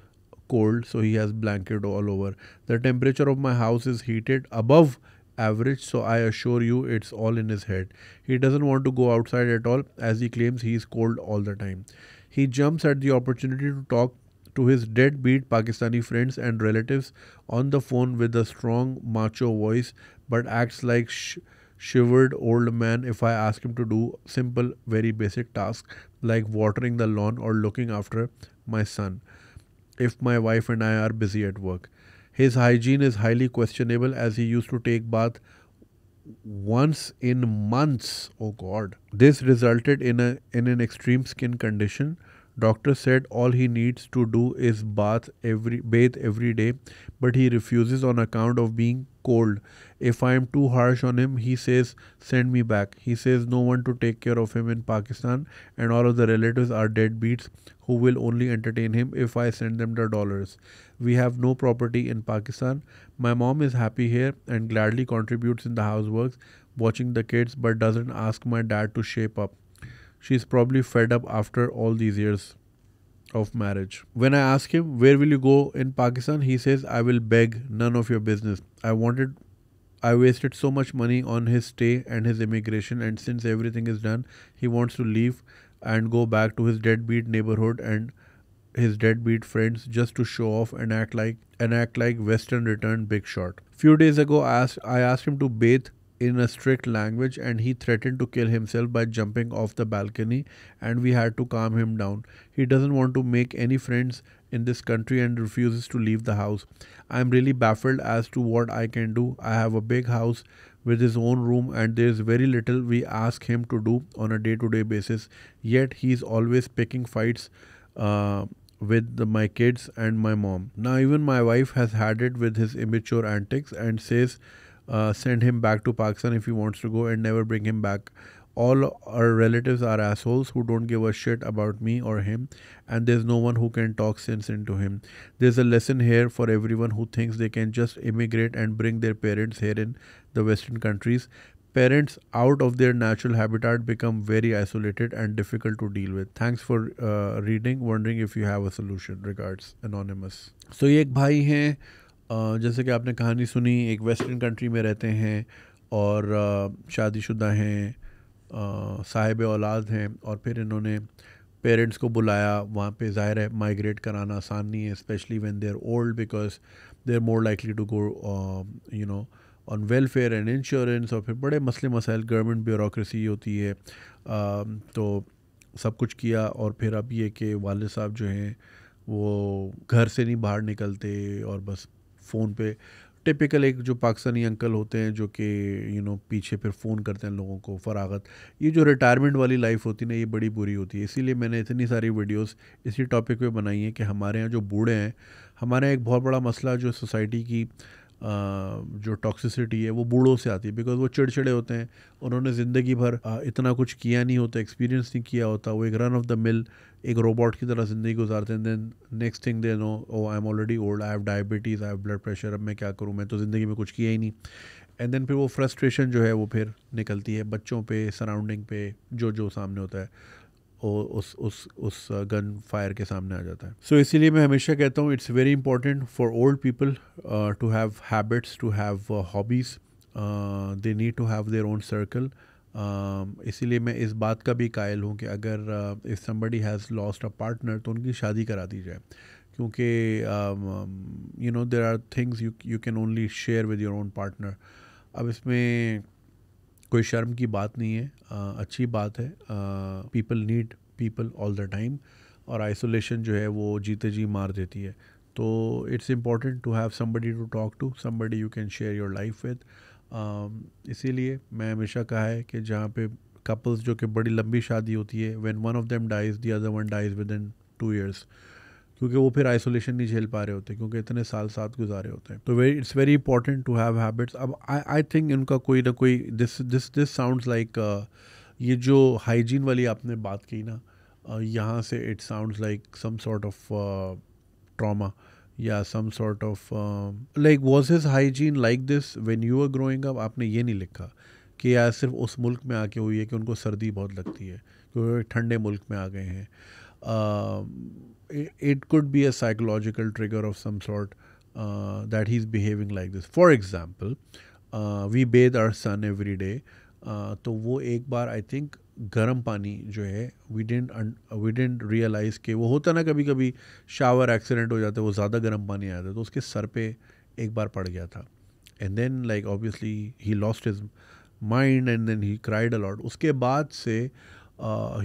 cold so he has blanket all over the temperature of my house is heated above average so i assure you it's all in his head he doesn't want to go outside at all as he claims he is cold all the time he jumps at the opportunity to talk to his deadbeat Pakistani friends and relatives on the phone with a strong macho voice, but acts like sh- shivered old man if I ask him to do simple, very basic tasks like watering the lawn or looking after my son if my wife and I are busy at work. His hygiene is highly questionable as he used to take bath once in months. Oh God. This resulted in a in an extreme skin condition. Doctor said all he needs to do is bath every bathe every day, but he refuses on account of being cold if I am too harsh on him, he says, send me back. He says, no one to take care of him in Pakistan, and all of the relatives are deadbeats who will only entertain him if I send them the dollars. We have no property in Pakistan. My mom is happy here and gladly contributes in the housework, watching the kids, but doesn't ask my dad to shape up. She's probably fed up after all these years of marriage. When I ask him, Where will you go in Pakistan? he says, I will beg, none of your business. I wanted I wasted so much money on his stay and his immigration, and since everything is done, he wants to leave and go back to his deadbeat neighborhood and his deadbeat friends just to show off and act like and act like Western returned big shot. Few days ago, I asked, I asked him to bathe in a strict language and he threatened to kill himself by jumping off the balcony and we had to calm him down. He doesn't want to make any friends in this country and refuses to leave the house. I'm really baffled as to what I can do. I have a big house with his own room and there's very little we ask him to do on a day-to-day basis. Yet he's always picking fights uh, with the, my kids and my mom. Now even my wife has had it with his immature antics and says uh, send him back to Pakistan if he wants to go and never bring him back. All our relatives are assholes who don't give a shit about me or him, and there's no one who can talk sense into him. There's a lesson here for everyone who thinks they can just immigrate and bring their parents here in the Western countries. Parents out of their natural habitat become very isolated and difficult to deal with. Thanks for uh, reading. Wondering if you have a solution. Regards, Anonymous. So, ये एक भाई हैं जैसे कि आपने कहानी सुनी एक वेस्टर्न कंट्री में रहते हैं और शादीशुदा हैं साहिब औलाद हैं और फिर इन्होंने पेरेंट्स को बुलाया वहाँ पे ज़ाहिर है माइग्रेट कराना आसान नहीं है specially when they are old because they are more likely to go you know on welfare and insurance और फिर बड़े मसले मसाइल गवर्नमेंट ब्यूरोसी होती है आ, तो सब कुछ किया और फिर अब ये कि वाल साहब जो हैं वो घर से नहीं बाहर निकलते और बस फ़ोन पे टिपिकल एक जो पाकिस्तानी अंकल होते हैं जो कि यू नो पीछे फिर फ़ोन करते हैं लोगों को फरागत ये जो रिटायरमेंट वाली लाइफ होती है ना ये बड़ी बुरी होती है इसीलिए मैंने इतनी सारी वीडियोस इसी टॉपिक पे बनाई हैं कि हमारे यहाँ जो बूढ़े हैं हमारे यहाँ एक बहुत बड़ा मसला जो सोसाइटी की जो टॉक्सिसिटी है वो बूढ़ों से आती है बिकॉज वो चिड़चिड़े होते हैं उन्होंने ज़िंदगी भर इतना कुछ किया नहीं होता एक्सपीरियंस नहीं किया होता वो एक रन ऑफ द मिल एक रोबोट की तरह ज़िंदगी गुजारते हैं then next thing they know oh I am already old I have diabetes I have blood pressure अब मैं क्या करूँ मैं तो ज़िंदगी में कुछ किया ही नहीं एंड देन फिर वो फ्रस्ट्रेशन जो है वो फिर निकलती है बच्चों पे सराउंडिंग पे जो जो सामने होता है वो उस उस उस गन uh, फायर के सामने आ जाता है सो so, इसीलिए मैं हमेशा कहता हूँ it's very important for old people to have habits to have hobbies they need to have their own circle Um, इसीलिए मैं इस बात का भी कायल हूँ कि अगर if somebody has lost a partner तो उनकी शादी करा दी जाए क्योंकि you know there are things you you can only share with your own partner अब इसमें कोई शर्म की बात नहीं है uh, अच्छी बात है people need people all the time और आइसोलेशन जो है वो जीते जी मार देती है तो it's important to have somebody to talk to somebody you can share your life with Um, इसीलिए मैं हमेशा कहा है कि जहाँ पे कपल्स जो कि बड़ी लंबी शादी होती है when one of them dies the other one dies within two years क्योंकि वो फिर आइसोलेशन नहीं झेल पा रहे होते क्योंकि इतने साल साथ गुजारे होते हैं तो very it's very important to have habits अब आई आई थिंक इनका कोई ना कोई this this this sounds like ये जो हाइजीन वाली आपने बात की ना uh, यहाँ से it sounds like some sort of trauma या some sort of like was his hygiene like this when you are growing up आपने ये नहीं लिखा कि यार सिर्फ उस मुल्क में आके हुई है कि उनको सर्दी बहुत लगती है क्योंकि ठंडे मुल्क में आ गए हैं it could be a psychological trigger of some sort that he is behaving like this for example we bathe our son every day तो वो एक बार आई थिंक गर्म पानी जो है we didn't we didn't realise के वो होता ना कभी कभी शावर एक्सीडेंट हो जाता है वो ज़्यादा गर्म पानी आया था तो उसके सर पे एक बार पड़ गया था and then like obviously he lost his mind and then he cried a lot उसके बाद से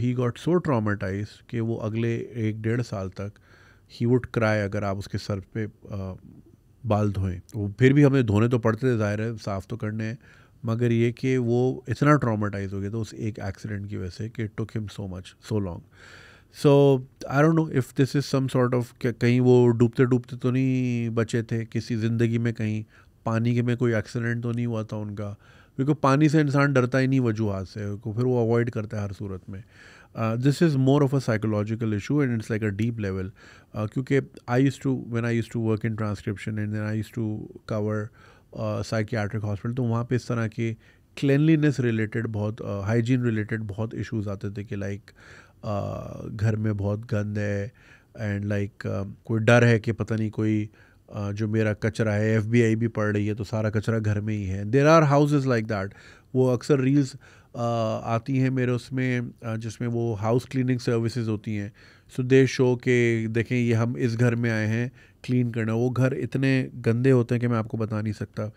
ही गॉट सो ट्रामेटाइज कि वो अगले एक डेढ़ साल तक ही वुड क्राई अगर आप उसके सर पे uh, बाल धोएं वो फिर भी हमें धोने तो पड़ते थे ज़ाहिर है साफ़ तो करने हैं मगर ये कि वो इतना ट्रामेटाइज हो गया था उस एक एक्सीडेंट की वजह से कि took him so much so long so I don't know if this is some sort of कहीं वो डूबते डूबते तो नहीं बचे थे किसी ज़िंदगी में कहीं पानी के में कोई एक्सीडेंट तो नहीं हुआ था उनका क्योंकि पानी से इंसान डरता ही नहीं वजूहत से फिर वो अवॉइड करता है हर सूरत में this is more of a psychological issue and it's like a deep level क्योंकि I use to when I use to work in transcription and I use to cover psychiatric hospital तो वहाँ पे इस तरह के क्लिनलीनेस रिलेटेड बहुत हाइजीन रिलेटेड बहुत इश्यूज आते थे कि लाइक घर में बहुत गंद है एंड लाइक कोई डर है कि पता नहीं कोई जो मेरा कचरा है एफ भी पड़ रही है तो सारा कचरा घर में ही है there are houses like that वो अक्सर रील्स आती हैं मेरे उसमें जिसमें वो हाउस क्लीनिंग सर्विसेज होती हैं सो दे शो के देखें ये हम इस घर में आए हैं क्लीन करना वो घर इतने गंदे होते हैं कि मैं आपको बता नहीं सकता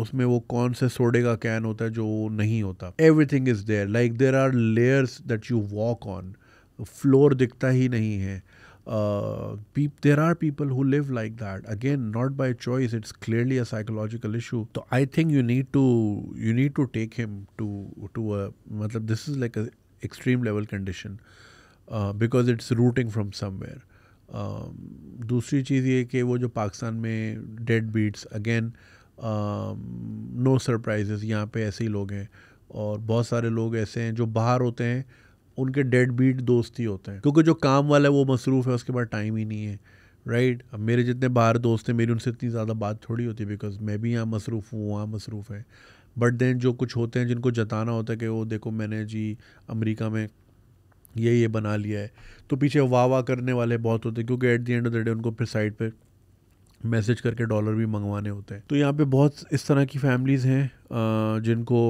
उसमें वो कौन से सोडे का कैन होता है जो नहीं होता everything is there like there are layers that you walk on floor दिखता ही नहीं है uh, there are people who live like that again not by choice it's clearly a psychological issue so i think you need to you need to take him to to a matlab, this is like a extreme level condition uh, because it's rooting from somewhere um, दूसरी चीज़ ये कि वो जो पाकिस्तान में dead beats again no surprises यहाँ पे ऐसे ही लोग हैं और बहुत सारे लोग ऐसे हैं जो बाहर होते हैं उनके डेड बीट दोस्त ही होते हैं क्योंकि जो काम वाला है वो मसरूफ़ है उसके पास टाइम ही नहीं है राइट right? अब मेरे जितने बाहर दोस्त हैं मेरी उनसे इतनी ज़्यादा बात थोड़ी होती है बिकॉज मैं भी यहाँ मसरूफ़ हूँ वहाँ मसरूफ़ है बट देन जो कुछ होते हैं जिनको जताना होता है कि वो देखो मैंने जी अमरीका में ये ये बना लिया है तो पीछे वाह वाह करने वाले बहुत होते हैं क्योंकि at the end of the day उनको फिर साइड पर मैसेज करके डॉलर भी मंगवाने होते हैं तो यहाँ पे बहुत इस तरह की फैमिलीज़ हैं जिनको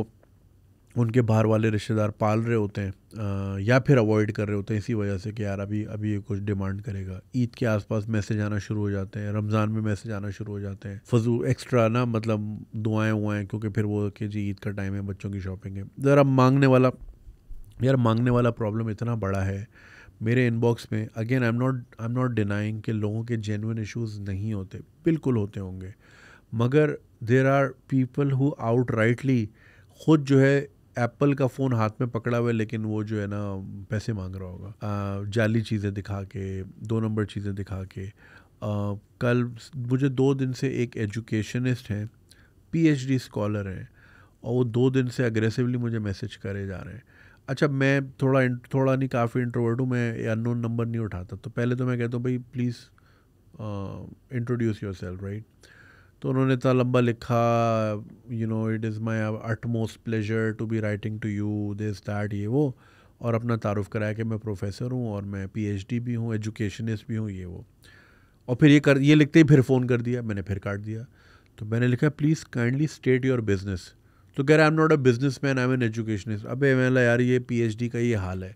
उनके बाहर वाले रिश्तेदार पाल रहे होते हैं या फिर अवॉइड कर रहे होते हैं इसी वजह से कि यार अभी अभी ये कुछ डिमांड करेगा ईद के आसपास मैसेज आना शुरू हो जाते हैं रमज़ान में मैसेज आना शुरू हो जाते हैं फजू एक्स्ट्रा ना मतलब दुआएं हुआएं क्योंकि फिर वो कि जी ईद का टाइम है बच्चों की शॉपिंग है ज़रा मांगने वाला यार मांगने वाला प्रॉब्लम इतना बड़ा है मेरे इनबॉक्स में again I am not I am not denying कि लोगों के जेनुन इशूज़ नहीं होते बिल्कुल होते होंगे मगर there are people who outrightly ख़ुद जो है एप्पल का फ़ोन हाथ में पकड़ा हुआ है लेकिन वो जो है ना पैसे मांग रहा होगा जाली चीज़ें दिखा के दो नंबर चीज़ें दिखा के आ, कल मुझे दो दिन से एक एजुकेशनिस्ट हैं पीएचडी स्कॉलर हैं और वो दो दिन से अग्रेसिवली मुझे मैसेज करे जा रहे हैं अच्छा मैं थोड़ा थोड़ा नहीं काफ़ी इंट्रोवर्ट हूँ मैं अननोन नंबर नहीं उठाता तो पहले तो मैं कहता हूँ भाई please introduce yourself right तो उन्होंने इतना लंबा लिखा you know it is my utmost pleasure to be writing to you this that ये वो और अपना तारुफ कराया कि मैं प्रोफेसर हूँ और मैं पीएचडी भी हूँ एजुकेशनिस्ट भी हूँ ये वो और फिर ये कर ये लिखते ही फिर फ़ोन कर दिया मैंने फिर काट दिया तो मैंने लिखा please kindly state your business तो कह रहा I am not a businessman I am an educationist अब मैं यार ये डी का ये हाल है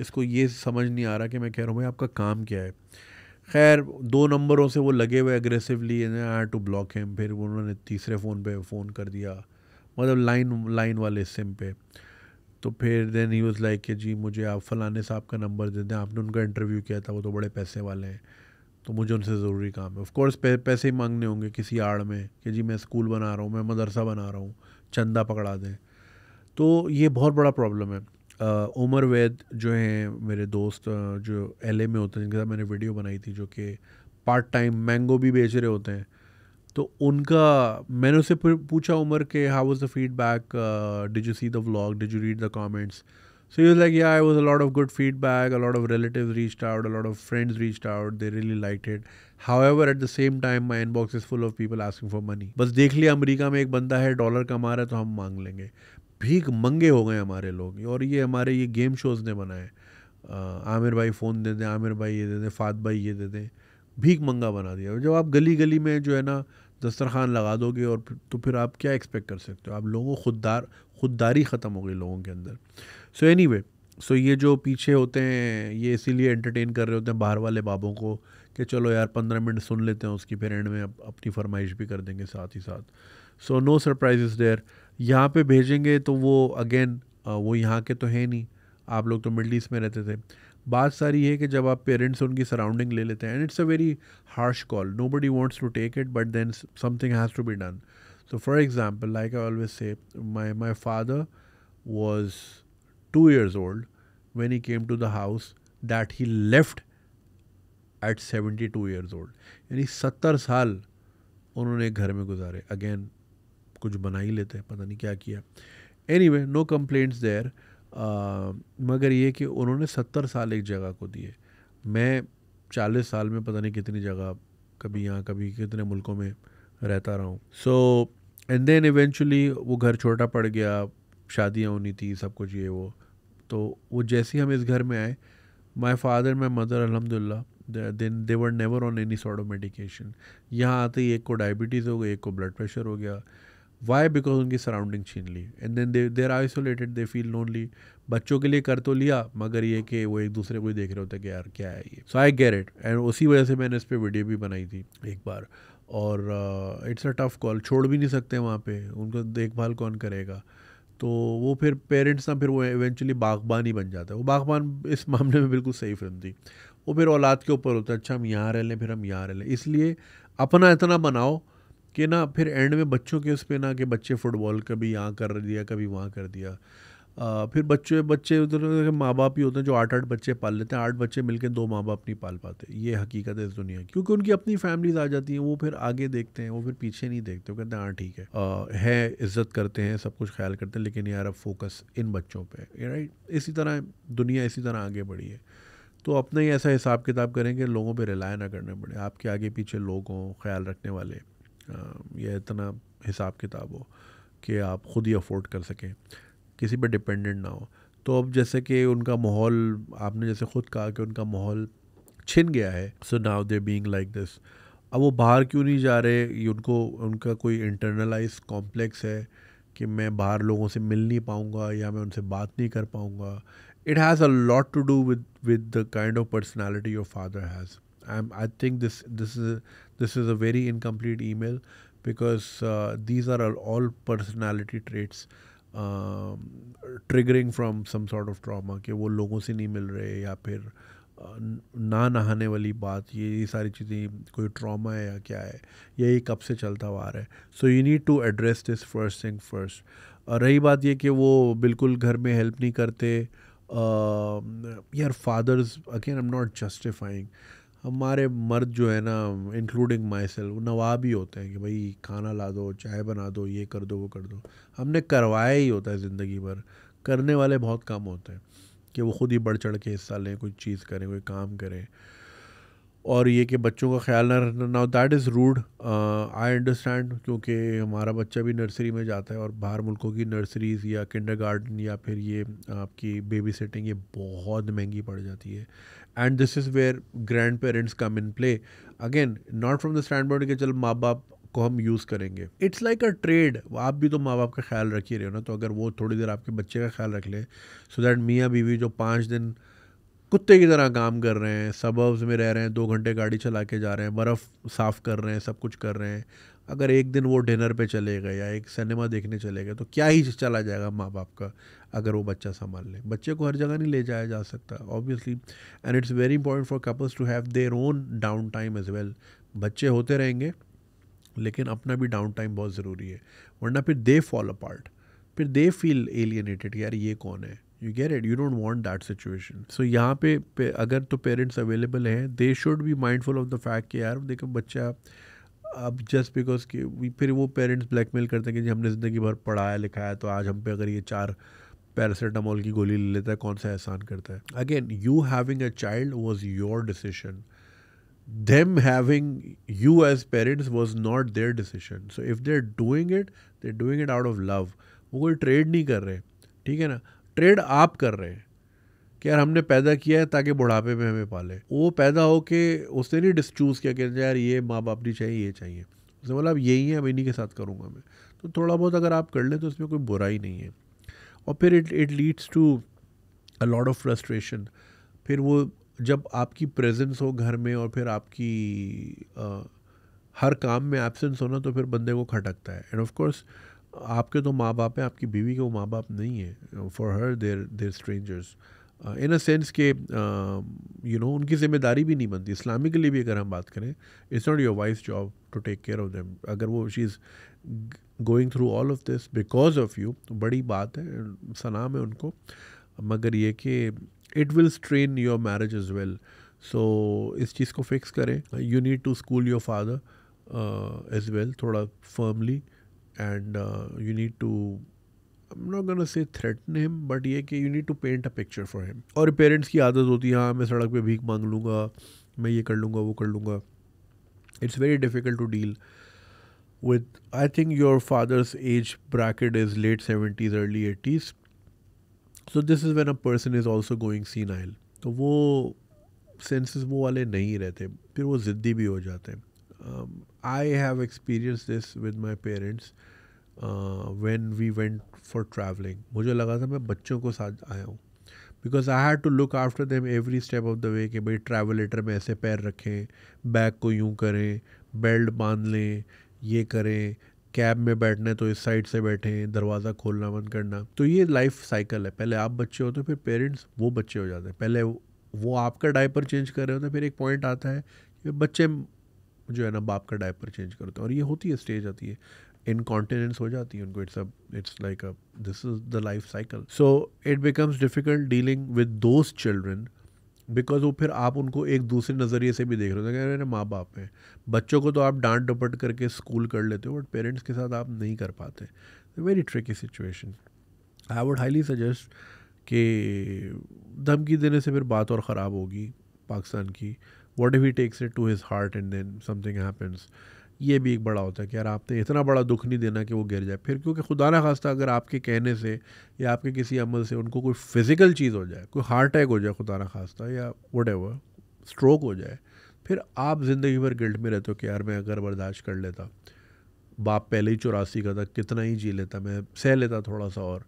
इसको ये समझ नहीं आ रहा कि मैं कह रहा हूँ भाई आपका काम क्या है खैर दो नंबरों से वो लगे हुए aggressively are to block him फिर उन्होंने तीसरे फ़ोन पे फ़ोन कर दिया मतलब लाइन लाइन वाले सिम पे तो फिर देन ही वॉज लाइक कि जी मुझे आप फलाने साहब का नंबर दे दें आपने उनका इंटरव्यू किया था वो तो बड़े पैसे वाले हैं तो मुझे उनसे ज़रूरी काम है ऑफकोर्स पैसे ही मांगने होंगे किसी आड़ में कि जी मैं स्कूल बना रहा हूँ मैं मदरसा बना रहा हूँ चंदा पकड़ा दें तो ये बहुत बड़ा प्रॉब्लम है उमर वैद जो हैं मेरे दोस्त जो एल में होते हैं जिनके साथ मैंने वीडियो बनाई थी जो कि पार्ट टाइम मैंगो भी बेच रहे होते हैं तो उनका मैंने उससे पूछा उमर के how was the feedback did you see the vlog did you read the comments so use like yeah I was a lot of good feedback a lot of relative reach out a lot of friends reach out they really like it ever at the same time my inbox is full of people asking for money बस देख लिया अमरीका में एक बंदा है डॉलर कमा रहा है तो हम मांग लेंगे भीख मंगे हो गए हमारे लोग और ये हमारे ये गेम शोज़ ने बनाए आमिर भाई फ़ोन दे दें आमिर भाई ये दे दें फात भाई ये दे दें भीख मंगा बना दिया जब आप गली गली में जो है ना दस्तरखान लगा दोगे और तो फिर आप क्या एक्सपेक्ट कर सकते हो आप लोगों खुददार खुददारी ख़त्म हो गई लोगों के अंदर सो एनी वे सो ये जो पीछे होते हैं ये इसीलिए एंटरटेन कर रहे होते हैं बाहर वाले बाबों को कि चलो यार पंद्रह मिनट सुन लेते हैं उसकी फिर एंड में अप, अपनी फरमाइश भी कर देंगे साथ ही साथ सो नो सरप्राइज़ देयर यहाँ पे भेजेंगे तो वो अगेन वो यहाँ के तो है नहीं आप लोग तो मिडल ईस्ट में रहते थे बात सारी है कि जब आप पेरेंट्स उनकी सराउंडिंग ले लेते हैं and it's a very harsh call nobody wants to take it but then something has to be done so for example like I always say my my father was two years old when he came to the house that he left at seventy two years old यानी सत्तर साल उन्होंने घर में गुजारे अगेन कुछ बना ही लेते हैं पता नहीं क्या किया anyway no complaints there मगर ये कि उन्होंने सत्तर साल एक जगह को दिए मैं चालीस साल में पता नहीं कितनी जगह कभी यहाँ कभी कितने मुल्कों में रहता रहा हूँ सो एंड देन इवेंचुअली वो घर छोटा पड़ गया शादियाँ होनी थी सब कुछ ये वो तो वो जैसे ही हम इस घर में आए माई फादर माई मदर अलहमदिल्ला then they were never on any sort of medication यहाँ आते ही एक को डायबिटीज़ हो गई एक को ब्लड प्रेशर हो गया वाई बिकॉज उनकी सराउंडिंग छीन ली and then they they're isolated they feel lonely बच्चों के लिए कर तो लिया मगर ये कि वो एक दूसरे को ही देख रहे होते कि यार क्या है ये so I get it and उसी वजह से मैंने इस पर वीडियो भी बनाई थी एक बार और इट्स अ टफ कॉल छोड़ भी नहीं सकते वहाँ पे उनको देखभाल कौन करेगा तो वो फिर पेरेंट्स ना फिर वो इवेंचुअली बागबान ही बन जाता है वो बागबान इस मामले में बिल्कुल सही फिल्म थी वो फिर औलाद के ऊपर होता है अच्छा हम यहाँ रह लें फिर हम यहाँ रह लें इसलिए अपना इतना बनाओ कि ना फिर एंड में बच्चों के उस पर ना कि बच्चे फुटबॉल कभी यहाँ कर दिया कभी वहाँ कर दिया आ, फिर बच्चे बच्चे उधर माँ बाप ही होते हैं जो आठ आठ बच्चे पाल लेते हैं आठ बच्चे मिलकर दो माँ बाप नहीं पाल पाते ये हकीकत है इस दुनिया की क्योंकि उनकी अपनी फैमिलीज आ जाती हैं वो फिर आगे देखते हैं वो फिर पीछे नहीं देखते वो कहते हैं हाँ ठीक है आ, है इज्जत करते हैं सब कुछ ख्याल करते हैं लेकिन यार अब फोकस इन बच्चों पर राइट इसी तरह दुनिया इसी तरह आगे बढ़ी है तो अपना ही ऐसा हिसाब किताब करें कि लोगों पर रिलाय ना करना पड़े आपके आगे पीछे लोग हों ख्याल रखने वाले या इतना हिसाब किताब हो कि आप ख़ुद ही अफोर्ड कर सकें किसी पर डिपेंडेंट ना हो तो अब जैसे कि उनका माहौल आपने जैसे ख़ुद कहा कि उनका माहौल छिन गया है so now they being like this अब वो बाहर क्यों नहीं जा रहे ये उनको उनका कोई इंटरनलाइज कॉम्प्लेक्स है कि मैं बाहर लोगों से मिल नहीं पाऊँगा या मैं उनसे बात नहीं कर पाऊँगा it has a lot to do with with the kind of personality your father has I I think this this this is a very incomplete email because uh, these are all personality traits triggering from some sort of trauma कि वो लोगों से नहीं मिल रहे या फिर uh, ना नहाने वाली बात ये ये सारी चीज़ें कोई ट्रॉमा है या क्या है या ये कब से चलता हुआ आ रहा है so you need to address this first thing first और रही बात ये कि वो बिल्कुल घर में हेल्प नहीं करते um, यार fathers again I am not justifying हमारे मर्द जो है ना इंक्लूडिंग माई सेल्फ नवाब ही होते हैं कि भाई खाना ला दो चाय बना दो ये कर दो वो कर दो हमने करवाया ही होता है ज़िंदगी भर करने वाले बहुत कम होते हैं कि वो खुद ही बढ़ चढ़ के हिस्सा लें कोई चीज़ करें कोई काम करें और ये कि बच्चों का ख्याल ना रखना now that is rude I understand क्योंकि हमारा बच्चा भी नर्सरी में जाता है और बाहर मुल्कों की नर्सरीज़ या किंडर या फिर ये आपकी बेबी सेटिंग ये बहुत महंगी पड़ जाती है and this is where grandparents come in play again not from the standpoint कि चलो माँ बाप को हम यूज़ करेंगे इट्स लाइक अ ट्रेड आप भी तो माँ बाप का ख्याल रख ही रहे हो ना तो अगर वो थोड़ी देर आपके बच्चे का ख्याल रख ले सो दैट मियाँ बीवी जो पाँच दिन कुत्ते की तरह काम कर रहे हैं सबर्व्स में रह रहे हैं दो घंटे गाड़ी चला के जा रहे हैं बर्फ़ साफ़ कर रहे हैं सब कुछ कर रहे हैं अगर एक दिन वो डिनर पे चले गए या एक सिनेमा देखने चले गए तो क्या ही चला जाएगा माँ बाप का अगर वो बच्चा संभाल ले बच्चे को हर जगह नहीं ले जाया जा सकता obviously and it's very important for couples to have their own downtime as well बच्चे होते रहेंगे लेकिन अपना भी डाउन टाइम बहुत ज़रूरी है वरना फिर दे फॉल पार्ट फिर दे फील एलियनेटेड यार ये कौन है you get it you don't want that situation so यहाँ पे अगर तो पेरेंट्स अवेलेबल हैं they should be mindful of the fact कि यार देखो बच्चा अब जस्ट बिकॉज कि फिर वो पेरेंट्स ब्लैकमेल करते हैं कि जी हमने ज़िंदगी भर पढ़ाया लिखाया तो आज हम पे अगर ये चार पैरासीटामोल की गोली ले लेता है कौन सा एहसान करता है again you having a child was your decision them having you as parents was not their decision so if they're doing it they're doing it out of love वो कोई ट्रेड नहीं कर रहे ठीक है ना ट्रेड आप कर रहे हैं कि यार हमने पैदा किया है ताकि बुढ़ापे में हमें पाले वो पैदा हो के उसने नहीं डिस चूज़ किया कि यार ये माँ बाप नहीं चाहिए ये चाहिए उसने बोला अब यही है अब इन्हीं के साथ करूँगा मैं तो थोड़ा बहुत अगर आप कर लें तो उसमें कोई बुराई नहीं है और फिर it it leads to a lot of frustration फिर वो जब आपकी प्रेजेंस हो घर में और फिर आपकी आ, हर काम में एबसेंस होना तो फिर बंदे को खटकता है एंड ऑफ कोर्स आपके तो माँ बाप हैं आपकी बीवी के वो माँ बाप नहीं है for her they're they're strangers in a sense के यू um, नो उनकी जिम्मेदारी भी नहीं बनती इस्लामिकली भी अगर हम बात करें it's not your wife job to take care of them अगर वो she is going through all of this because of you बड़ी बात है सलाम है उनको मगर ये कि it will strain your marriage as well so इस चीज़ को फिक्स करें you need to school your father as well थोड़ा firmly and you need to I'm not gonna say threaten him, but ये कि you need to paint a picture for him. और पेरेंट्स की आदत होती है हाँ मैं सड़क पे भीख मांग लूँगा मैं ये कर लूँगा वो कर लूँगा it's very difficult to deal with I think your father's age bracket is late 70s early 80s so this is when a person is also going senile तो वो सेंसेस वो वाले नहीं रहते फिर वो ज़िद्दी भी हो जाते हैं I have experience this with my parents when we went for travelling मुझे लगा था मैं बच्चों को साथ आया हूँ because I had to look after them every step of the way कि भाई ट्रैवलेटर में ऐसे पैर रखें बैग को यूँ करें बेल्ट बांध लें ये करें कैब में बैठना तो इस साइड से बैठें दरवाज़ा खोलना बंद करना तो ये लाइफ साइकिल है पहले आप बच्चे होते हैं फिर पेरेंट्स वो बच्चे हो जाते हैं पहले वो आपका डायपर चेंज कर रहे होते हैं फिर एक पॉइंट आता है कि बच्चे जो है ना बाप का डायपर चेंज करते हैं और ये होती है स्टेज आती है इनकॉन्टिनेंस हो जाती है उनको इट्स अब it's like a this is the life cycle so it becomes difficult dealing with those children because वो फिर आप उनको एक दूसरे नज़रिए से भी देख रहे हो क्या मेरे माँ बाप हैं बच्चों को तो आप डांट डपट करके स्कूल कर लेते हो बट पेरेंट्स के साथ आप नहीं कर पाते very tricky situation I would highly suggest कि धमकी देने से फिर बात और ख़राब होगी पाकिस्तान की what if he takes it to his heart and then something happens ये भी एक बड़ा होता है कि यार आपने इतना बड़ा दुख नहीं देना कि वो गिर जाए फिर क्योंकि खुदा ना खास्ता अगर आपके कहने से या आपके किसी अमल से उनको कोई फिज़िकल चीज़ हो जाए कोई हार्ट अटैक हो जाए खुदा ना खास्ता या वट स्ट्रोक हो जाए फिर आप ज़िंदगी भर गिल्ट में रहते हो कि यार मैं अगर बर्दाश्त कर लेता बाप पहले ही चौरासी का था कितना ही जी लेता मैं सह लेता थोड़ा सा और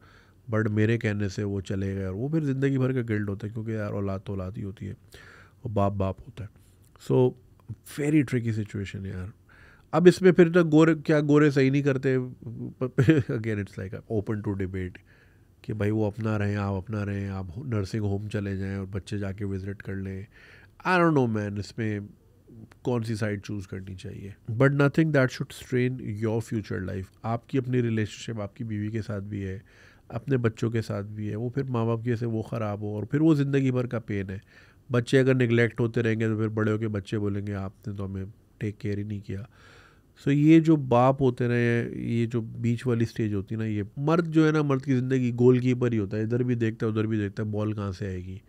बट मेरे कहने से वो चले गए और वो फिर ज़िंदगी भर का गिल्ट होता है क्योंकि यार औलाद तो औलाद ही होती है और बाप बाप होता है सो वेरी ट्रिकी सिचुएशन है यार अब इसमें फिर तो गोरे क्या गोरे सही नहीं करते again it's like open to debate कि भाई वो अपना रहें आप अपना रहें आप नर्सिंग होम चले जाएं और बच्चे जाके विजिट कर लें आई डोंट नो मैन इसमें कौन सी साइड चूज़ करनी चाहिए but nothing that should strain your future life आपकी अपनी रिलेशनशिप आपकी बीवी के साथ भी है अपने बच्चों के साथ भी है वो फिर माँ बाप की से वो ख़राब हो और फिर वो ज़िंदगी भर का पेन है बच्चे अगर निगलेक्ट होते रहेंगे तो फिर बड़े होकर बच्चे बोलेंगे आपने तो हमें टेक केयर ही नहीं किया सो so, ये जो बाप होते रहे ये जो बीच वाली स्टेज होती है ना ये मर्द जो है ना मर्द की ज़िंदगी गोल कीपर ही होता है इधर भी देखता है उधर भी देखता है बॉल कहाँ से आएगी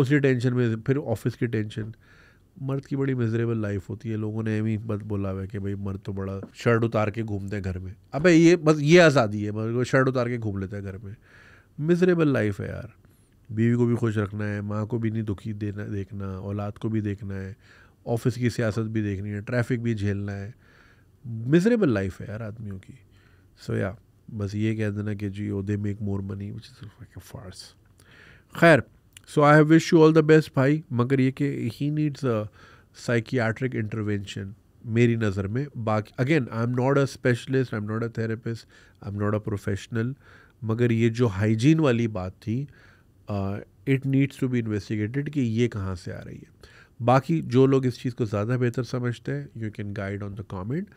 उसी टेंशन में फिर ऑफिस की टेंशन मर्द की बड़ी मिजरेबल लाइफ होती है लोगों ने एम बस बोला हुआ है कि भाई मर्द तो बड़ा शर्ट उतार के घूमते हैं घर में अबे ये बस ये आज़ादी है मतलब शर्ट उतार के घूम लेते हैं घर में मिजरेबल लाइफ है यार बीवी को भी खुश रखना है माँ को भी नहीं दुखी देना देखना औलाद को भी देखना है ऑफिस की सियासत भी देखनी है ट्रैफिक भी झेलना है मिजरेबल लाइफ है यार आदमियों की सो so, या yeah, बस ये कह देना कि जी oh they make more money which is farce खैर so I have wish you all the best भाई मगर ये कि he needs a psychiatric intervention मेरी नज़र में बाकी again I am not a specialist I am not a therapist I am not a professional मगर ये जो हाइजीन वाली बात थी it needs to be investigated कि ये कहाँ से आ रही है बाकी जो लोग इस चीज़ को ज़्यादा बेहतर समझते हैं you can guide on the comment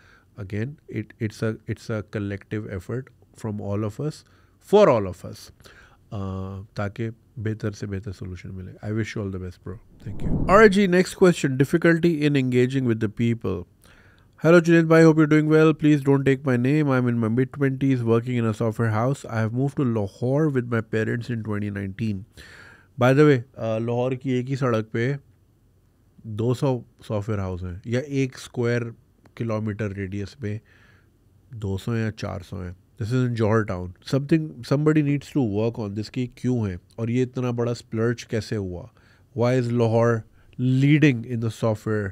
again it it's a it's a collective effort from all of us for all of us uh, ताकि बेहतर से बेहतर सोल्यूशन मिले I wish all the best bro thank you और जी next question difficulty in engaging with the Hello, Junaid Bhai. Hope you're doing well. Please don't take my name. I'm in my mid 20s working in a software house. I have moved to Lahore with my parents in 2019. By the way, uh, Lahore की एक ही सड़क पे 200 software हाउस हैं या एक स्क्वायर किलोमीटर रेडियस में 200 या 400 हैं this is in Johar Town something somebody needs to work on this की क्यों है और ये इतना बड़ा स्प्लर्च कैसे हुआ why is Lahore leading in the software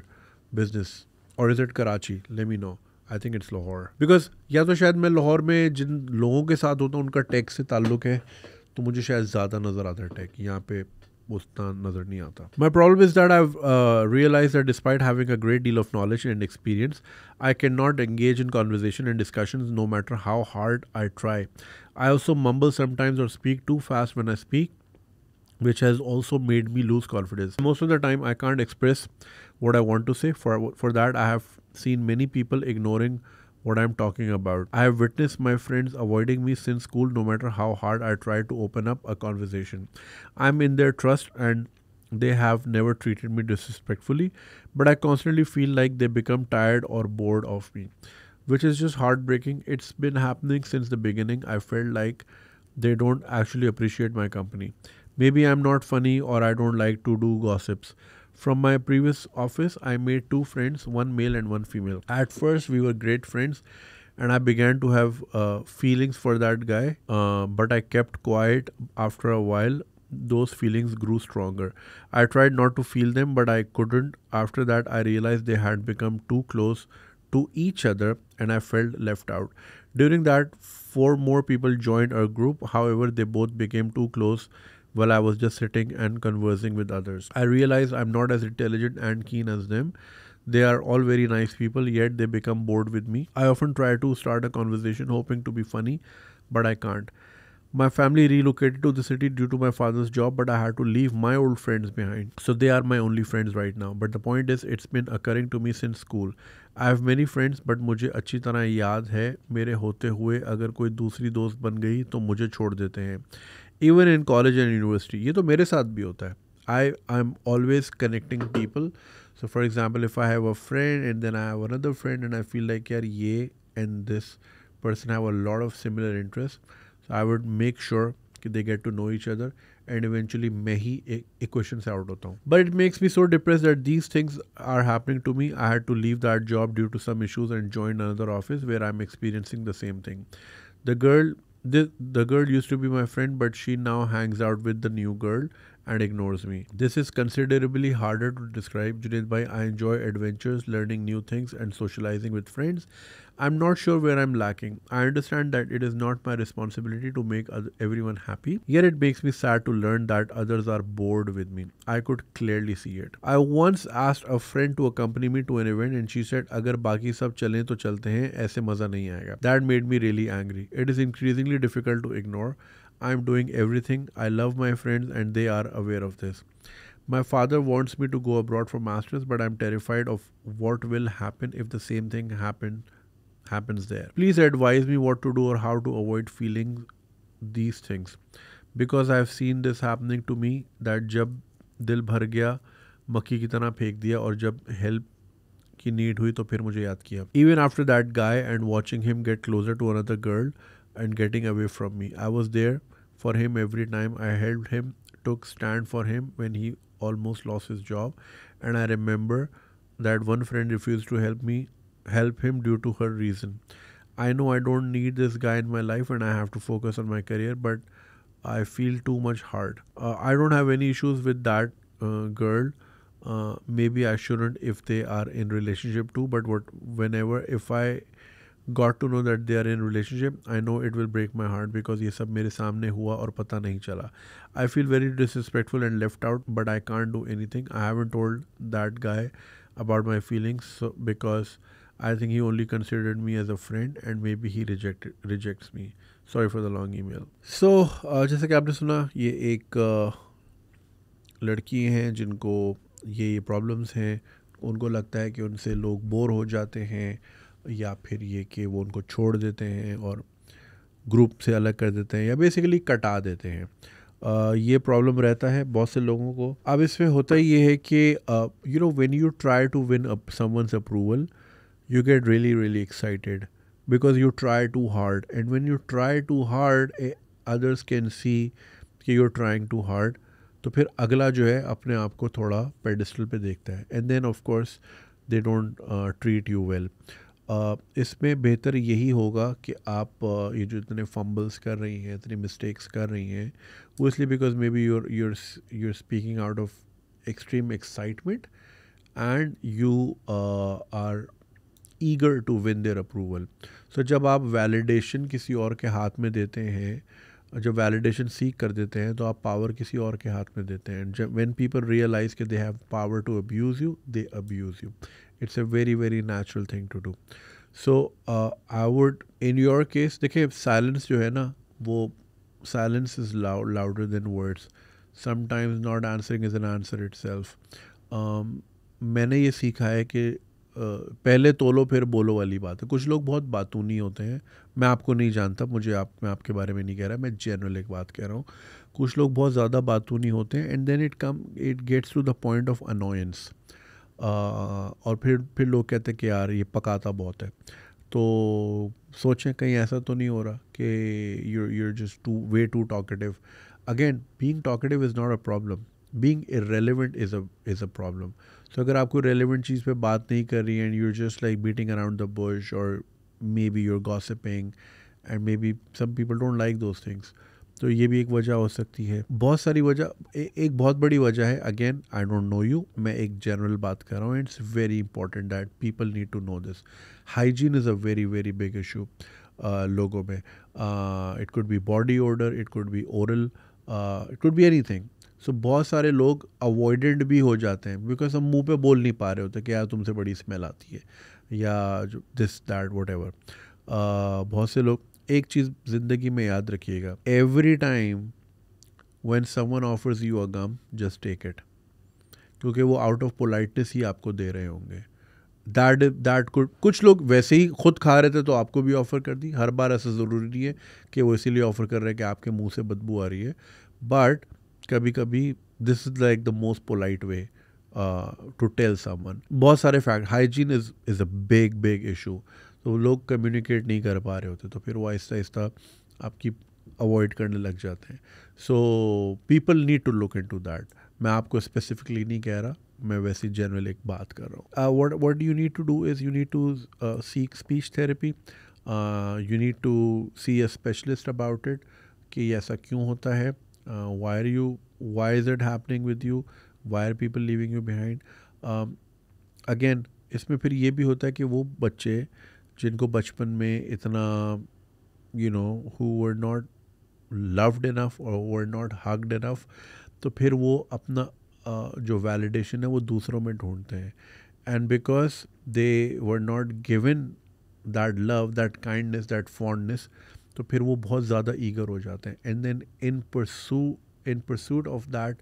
business और is it Karachi let me know I think it's Lahore because या तो शायद मैं लाहौर में जिन लोगों के साथ होता हूँ उनका टैक्स से ताल्लुक है तो मुझे शायद ज़्यादा नज़र आता है टैक यहाँ पे उतना नज़र नहीं आता my problem is that I realise that despite having a great deal of knowledge and experience I can not engage in conversation and discussion no matter how hard I try I also mumble sometimes और speak too fast when I speak which has also made me lose confidence. Most of the time, I can't express what I want to say. For, for that, I have seen many people ignoring what I'm talking about. I have witnessed my friends avoiding me since school no matter how hard I try to open up a conversation. I'm in their trust and they have never treated me disrespectfully, but I constantly feel like they become tired or bored of me, which is just heartbreaking. It's been happening since the beginning. I felt like they don't actually appreciate my company. Maybe I'm not funny or I don't like to do gossips, from my previous office, I made two friends, one male and one female. At first, we were great friends, and I began to have uh, feelings for that guy, uh, but I kept quiet after a while. Those feelings grew stronger. I tried not to feel them, but I couldn't. After that, I realized they had become too close to each other and I felt left out. During that, four more people joined our group. However, they both became too close while I was just sitting and conversing with others. I realize I'm not as intelligent and keen as them. They are all very nice people, yet they become bored with me. I often try to start a conversation hoping to be funny, but I can't. My family relocated to the city due to my father's job, but I had to leave my old friends behind. So they are my only friends right now. But the point is, it's been occurring to me since school. I have many friends, but मुझे अच्छी तरह याद है मेरे होते हुए अगर कोई दूसरी दोस्त बन गई तो मुझे छोड़ देते हैं even in college and university ये तो मेरे साथ भी होता है I I am always connecting people so for example if I have a friend and then I have another friend and I feel like यार ये and this person have a lot of similar interest so I would make sure कि they get to know each other and eventually मैं ही एक इक्वेशन से आउट होता हूँ but it makes me so depress that these things are happening to me I had to leave that job due to some issues and join another office where I am experiencing the same thing the girl This, the girl used to be my friend, but she now hangs out with the new girl and ignores me. This is considerably harder to describe, Junaid Bhai. I enjoy adventures, learning new things, and socializing with friends. I'm not sure where I'm lacking. I understand that it is not my responsibility to make everyone happy, yet it makes me sad to learn that others are bored with me. I could clearly see it. I once asked a friend to accompany me to an event and she said, "Agar बाकी sab chale to chalte hain. Aise maza nahi आएगा That made me really angry. It is increasingly difficult to ignore. I'm doing everything. I love my friends, and they are aware of this. My father wants me to go abroad for masters, but I'm terrified of what will happen if the same thing happened happens there. Please advise me what to do or how to avoid feeling these things. Because I've seen this happening to me that job, dil bhar maki makki ki tarah phek diya aur jab help ki need hui to phir mujhe yaad kiya. Even after that guy and watching him get closer to another girl and getting away from me. I was there for him every time. I helped him, took stand for him when he almost lost his job. And I remember that one friend refused to help me help him due to her reason. I know I don't need this guy in my life and I have to focus on my career, but I feel too much hard. Uh, I don't have any issues with that uh, girl. Uh, maybe I shouldn't if they are in relationship too, but what whenever if I got to know that they are in relationship, I know it will break my heart because ये सब मेरे सामने हुआ और पता नहीं चला. I feel very disrespectful and left out, but I can't do anything. I haven't told that guy about my feelings so, because I think he only considered me as a friend and maybe he rejected rejects me. Sorry for the long email. So uh, जैसे कि आपने सुना ये एक uh, लड़की हैं जिनको ये ये प्रॉब्लम्स हैं उनको लगता है कि उनसे लोग बोर हो जाते हैं या फिर ये कि वो उनको छोड़ देते हैं और ग्रुप से अलग कर देते हैं या बेसिकली कटा देते हैं uh, ये प्रॉब्लम रहता है बहुत से लोगों को अब इसमें होता ये है कि you know when you try to win someone's approval you get really really excited because you try too hard and when you try too hard others can see कि you are trying too hard तो फिर अगला जो है अपने आप को थोड़ा पेडिस्टल पे देखता है and then of course they don't treat you well इसमें बेहतर यही होगा कि आप uh, ये जो इतने फम्बल्स कर रही हैं इतनी मिस्टेक्स कर रही हैं वो इसलिए because maybe you're you're you're speaking out of extreme excitement and you are eager to win their approval so जब आप वैलिडेशन किसी और के हाथ में देते हैं जब वैलिडेशन सीख कर देते हैं तो आप पावर किसी और के हाथ में देते हैं जब वेन पीपल रियलाइज के they have power to abuse you they abuse you it's a very very natural thing to do so I would in your case देखिए साइलेंस जो है ना वो silence is loud louder than words sometimes not answering is an answer it मैंने ये सीखा है कि पहले तोलो फिर बोलो वाली बात है कुछ लोग बहुत बातूनी होते हैं मैं आपको नहीं जानता मुझे आप मैं आपके बारे में नहीं कह रहा मैं जनरल एक बात कह रहा हूँ कुछ लोग बहुत ज़्यादा बातूनी होते हैं and then it come it gets to the point of annoyance और फिर फिर लोग कहते हैं कि यार ये पकाता बहुत है तो सोचें कहीं ऐसा तो नहीं हो रहा कि you you're just too way too talkative again being talkative is not a problem being irrelevant is a is a problem तो अगर आपको रेलिवेंट चीज़ पे बात नहीं कर रही and you are just like beating around the bush और maybe you're gossiping and maybe some people don't like those things तो ये भी एक वजह हो सकती है बहुत सारी वजह एक बहुत बड़ी वजह है again I don't know you मैं एक जनरल बात कर रहा हूँ it's very important that people need to know this hygiene is a very very big issue लोगों में it could be body odour it could be oral it could be anything so so, बहुत सारे लोग अवॉइडेड भी हो जाते हैं बिकॉज हम मुंह पे बोल नहीं पा रहे होते कि यार तुमसे बड़ी स्मेल आती है या जो दिस दैट वट एवर बहुत से लोग एक चीज़ ज़िंदगी में याद रखिएगा every time when someone offers you a gum just take it क्योंकि वो आउट ऑफ पोलाइटनेस ही आपको दे रहे होंगे दैट दैट कुड कुछ लोग वैसे ही खुद खा रहे थे तो आपको भी ऑफ़र कर दी हर बार ऐसा ज़रूरी नहीं है कि वो इसीलिए ऑफ़र कर रहे हैं कि आपके मुंह से बदबू आ रही है बट कभी कभी this is like the most polite way to tell someone बहुत सारे fact hygiene is is a big big issue तो लोग कम्युनिकेट नहीं कर पा रहे होते तो फिर वो आहिस्ता आहिस्ता आपकी अवॉइड करने लग जाते हैं so people need to look into that आपको स्पेसिफिकली नहीं कह रहा मैं वैसे जनरल एक बात कर रहा हूँ what what you need to do is you need to seek speech therapy you need to see a specialist about it कि ऐसा क्यों होता है uh, why are you why is it happening with you why are people leaving you behind um, again इसमें फिर ये भी होता है कि वो बच्चे जिनको बचपन में इतना you know who were not loved enough और वर नॉट हग्ड इनफ तो फिर वो अपना uh, जो वैलिडेशन है वो दूसरों में ढूंढते हैं and because they were not given that love that kindness that fondness uh, तो फिर वो बहुत ज़्यादा ईगर हो जाते हैं and then in pursu in pursuit of that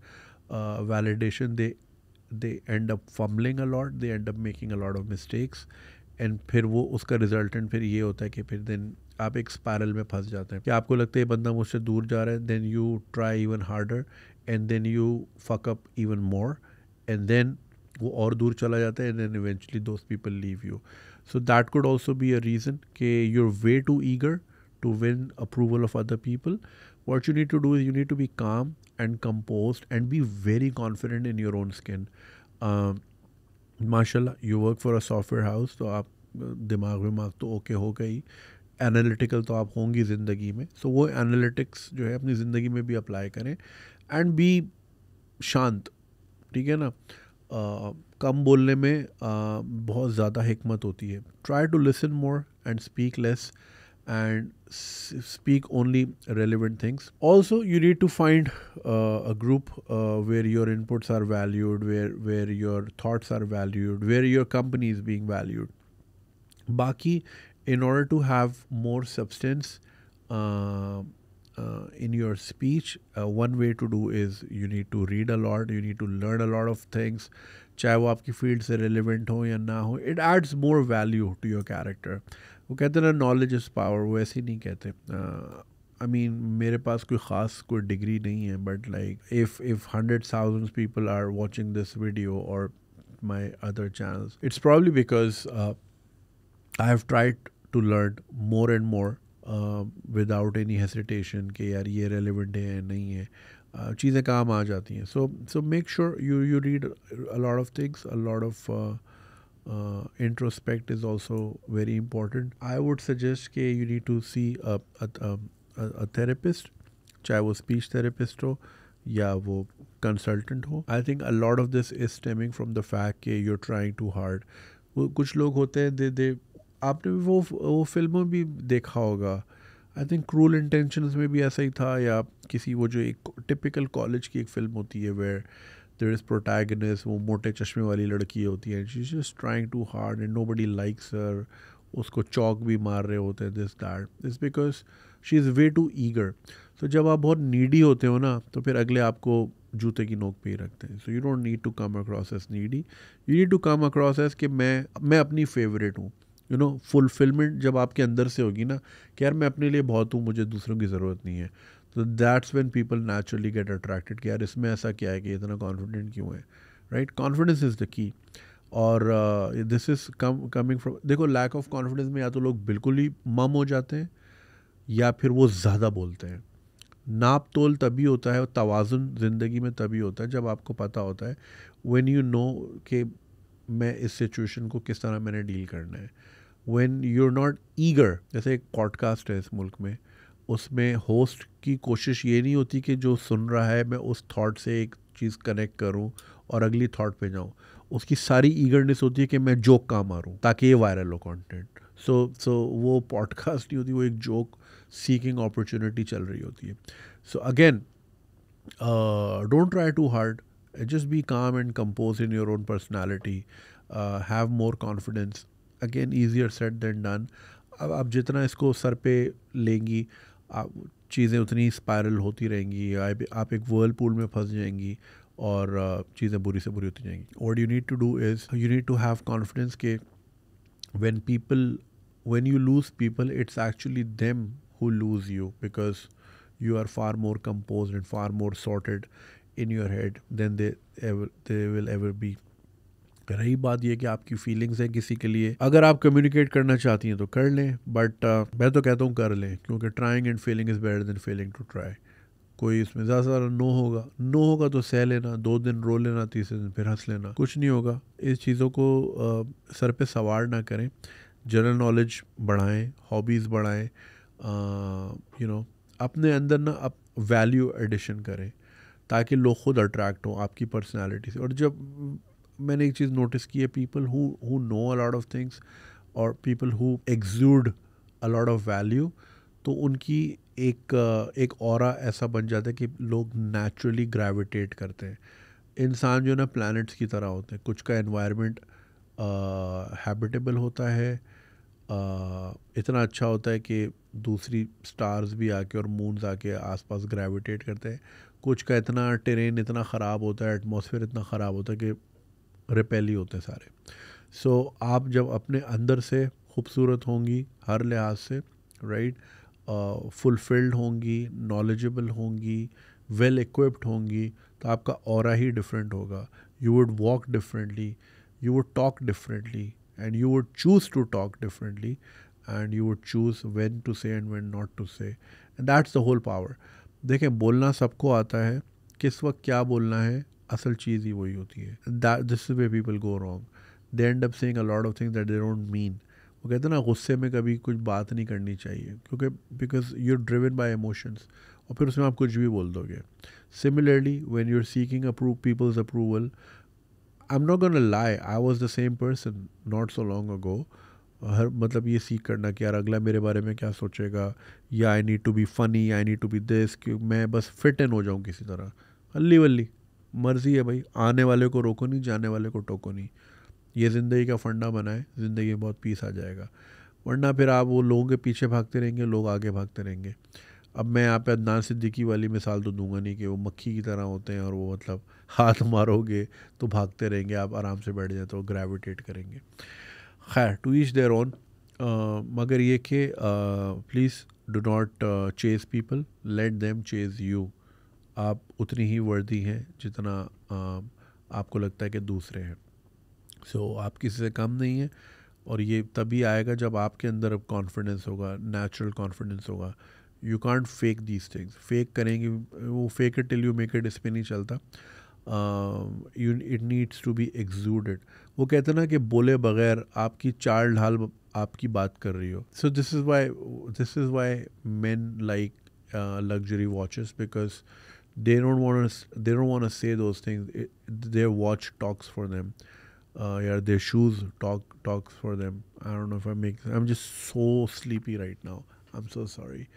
validation they they end up fumbling a lot they end up making a lot of mistakes and फिर वो उसका रिजल्टेंट फिर ये होता है कि फिर देन आप एक स्पायरल में फंस जाते हैं कि आपको लगता है ये बंदा मुझसे दूर जा रहा है then you try even harder and then you fuck up even more and then वो और दूर चला जाता है and then eventually those people leave you so that could also be a reason कि you're way too eager to win approval of other people what you need to do is you need to be calm and composed and be very confident in your own skin माशाल्लाह you work for a software house तो आप uh, दिमाग विमाग तो ओके हो गई एनालिटिकल तो आप होंगी ज़िंदगी में सो so, वो एनालिटिक्स जो है अपनी ज़िंदगी में भी अप्लाई करें एंड बी शांत ठीक है ना आ, uh, कम बोलने में आ, uh, बहुत ज़्यादा हमत होती है try to listen more and speak less and speak only relevant things. Also, you need to find uh, a group uh, where your inputs are valued, where where your thoughts are valued, where your company is being valued. Baki, in order to have more substance uh, uh in your speech, uh, one way to do is you need to read a lot, you need to learn a lot of things. चाहे वो आपकी field relevant ho ya na ho, it adds more value to your character. वो कहते ना नॉलेज इज़ पावर वो ऐसे ही नहीं कहते आई मीन मेरे पास कोई ख़ास कोई डिग्री नहीं है but like if if hundred thousand people are watching this video और my other channels it's probably because I have tried to learn more and more without any hesitation कि यार ये रेलिवेंट है नहीं है uh, चीज़ें काम आ जाती हैं so so make sure you you read a lot of things a lot of uh, introspect is also very important. I would suggest that you need to see a, a, a, a therapist, चाहे वो speech therapist हो या वो consultant हो. I think a lot of this is stemming from the fact that you're trying too hard. वो कुछ लोग होते हैं दे दे आपने भी वो वो फिल्मों भी देखा होगा आई थिंक क्रूल इंटेंशंस में भी ऐसा ही था या किसी वो जो एक टिपिकल कॉलेज की एक फ़िल्म होती है वेयर देर इज़ प्रोटैगनिस वो मोटे चश्मे वाली लड़की होती है she is trying too hard and nobody likes her उसको चौक भी मार रहे होते हैं this that is because she is way too eager तो जब आप बहुत नीडी होते हो ना तो फिर अगले आपको जूते की नोक पे ही रखते हैं so you don't need to come across as needy you need to come across as कि मैं मैं अपनी फेवरेट हूँ यू नो फुलफिलमेंट जब आपके अंदर से होगी ना कि यार मैं अपने लिए बहुत हूँ मुझे दूसरों की ज़रूरत नहीं है तो that's when people naturally get attracted कि यार इसमें ऐसा क्या है कि इतना कॉन्फिडेंट क्यों है right confidence is the key और this is come coming from देखो लैक ऑफ कॉन्फिडेंस में या तो लोग बिल्कुल ही मम हो जाते हैं या फिर वो ज़्यादा बोलते हैं नाप तोल तभी होता है और तोज़ुन ज़िंदगी में तभी होता है जब आपको पता होता है वेन यू नो कि मैं इस सिचुएशन को किस तरह मैंने डील करना है when you are not eager जैसे एक पॉडकास्ट है इस मुल्क में उसमें होस्ट की कोशिश ये नहीं होती कि जो सुन रहा है मैं उस थॉट से एक चीज़ कनेक्ट करूं और अगली थॉट पे जाऊं उसकी सारी ईगरनेस होती है कि मैं जोक का मारूं ताकि ये वायरल हो कंटेंट सो सो वो पॉडकास्ट नहीं होती वो एक जोक सीकिंग अपॉर्चुनिटी चल रही होती है so again don't try too hard just be calm and compose in your own personality have more confidence again easier said than done अब आप जितना इसको सर पे लेंगी आप चीज़ें उतनी स्पायरल होती रहेंगी आप एक वर्लपूल में फंस जाएंगी और चीज़ें बुरी से बुरी होती जाएंगी what you need to do is you need to have confidence के when people when you lose people it's actually them who lose you because you are far more composed and far more sorted in your head than they will ever be रही बात यह कि आपकी फीलिंग्स हैं किसी के लिए अगर आप कम्युनिकेट करना चाहती हैं तो कर लें बट uh, मैं तो कहता हूँ कर लें क्योंकि trying and failing is better than failing to try कोई इसमें ज़्यादा सारा नो होगा नो होगा तो सह लेना दो दिन रो लेना तीसरे दिन फिर हंस लेना कुछ नहीं होगा इस चीज़ों को uh, सर पे सवार ना करें जनरल नॉलेज बढ़ाएं हॉबीज़ बढ़ाएं यू नो अपने अंदर ना अप वैल्यू एडिशन करें ताकि लोग ख़ुद अट्रैक्ट हों आपकी पर्सनैलिटी से और जब मैंने एक चीज़ नोटिस की है people who know a lot of things और people who exude a lot of value तो उनकी एक एक और ऐसा बन जाता है कि लोग नेचुरली ग्रेविटेट करते हैं इंसान जो है ना प्लैनेट्स की तरह होते हैं कुछ का एनवायरनमेंट हैबिटेबल होता है आ, इतना अच्छा होता है कि दूसरी स्टार्स भी आके और मूनस आके आसपास ग्रेविटेट करते हैं कुछ का इतना टेरेन इतना ख़राब होता है एटमॉस्फेयर इतना ख़राब होता है कि रिपेल ही होते सारे सो so, आप जब अपने अंदर से खूबसूरत होंगी हर लिहाज से राइट फुलफिल्ड uh, होंगी नॉलेजेबल होंगी वेल इक्विप्ड होंगी तो आपका और ही डिफरेंट होगा you would walk differently you would talk differently and you would choose to talk differently and you would choose when to say and when not to say and that's the whole power देखें बोलना सबको आता है किस वक्त क्या बोलना है असल चीज़ ही वही होती है this way people go wrong they end up saying a lot of things that they don't mean वो कहते हैं ना गुस्से में कभी कुछ बात नहीं करनी चाहिए क्योंकि because you driven by emotions और फिर उसमें आप कुछ भी बोल दोगे similarly when you are seeking approve people's approval I am not gonna lie I was the same person not so long ago हर मतलब ये सीख करना कि यार अगला मेरे बारे में क्या सोचेगा या I need to be funny I need to be this कि मैं बस फिट इन हो जाऊँ किसी तरह अल्ली वल्ली मर्जी है भाई आने वाले को रोको नहीं जाने वाले को टोको नहीं ये ज़िंदगी का फंडा बनाए ज़िंदगी में बहुत पीस आ जाएगा वरना फिर आप वो लोगों के पीछे भागते रहेंगे लोग आगे भागते रहेंगे अब मैं यहाँ पे अदनान सिद्दीकी वाली मिसाल तो दूंगा नहीं कि वो मक्खी की तरह होते हैं और वो मतलब हाथ मारोगे तो भागते रहेंगे आप आराम से बैठ जाए तो ग्रेविटेट करेंगे खैर टू ईच देयर ओन मगर ये कि please do not chase people let them chase you आप उतनी ही वर्दी हैं जितना आपको लगता है कि दूसरे हैं सो so, आप किसी से कम नहीं हैं और ये तभी आएगा जब आपके अंदर अब कॉन्फिडेंस होगा नेचुरल कॉन्फिडेंस होगा you can't fake these things fake करेंगे वो fake it till you make it इस पर नहीं चलता you it needs to be exuded वो कहते ना कि बोले बगैर आपकी चार ढाल आपकी बात कर रही हो so this is why this is why man like luxury watches because they don't want to they don't want to say those things it, their watch talks for them uh, yeah their shoes talk talks for them i don't know if i make i'm just so sleepy right now i'm so sorry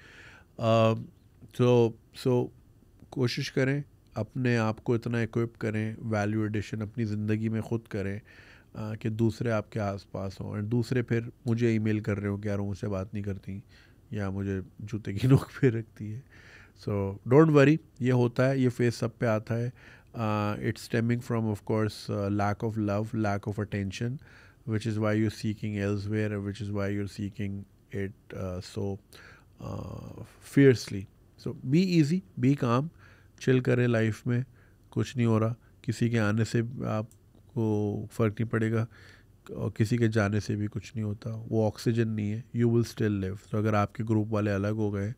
um, so so कोशिश करें अपने आप को इतना इक्विप करें वैल्यू एडिशन अपनी ज़िंदगी में ख़ुद करें आ, कि दूसरे आपके आसपास हों और दूसरे फिर मुझे ईमेल कर रहे हो कि यार मुझसे बात नहीं करती या मुझे जूते की नोक पे रखती है सो डोंट वरी ये होता है ये फेस सब पे आता है it's stemming from of course lack of love lack of attention which is why you're seeking elsewhere which is why you're seeking it so fiercely so be easy be calm chill करें लाइफ में कुछ नहीं हो रहा किसी के आने से आपको फ़र्क नहीं पड़ेगा और किसी के जाने से भी कुछ नहीं होता वो ऑक्सीजन नहीं है यू विल स्टिल लिव तो अगर आपके ग्रुप वाले अलग हो गए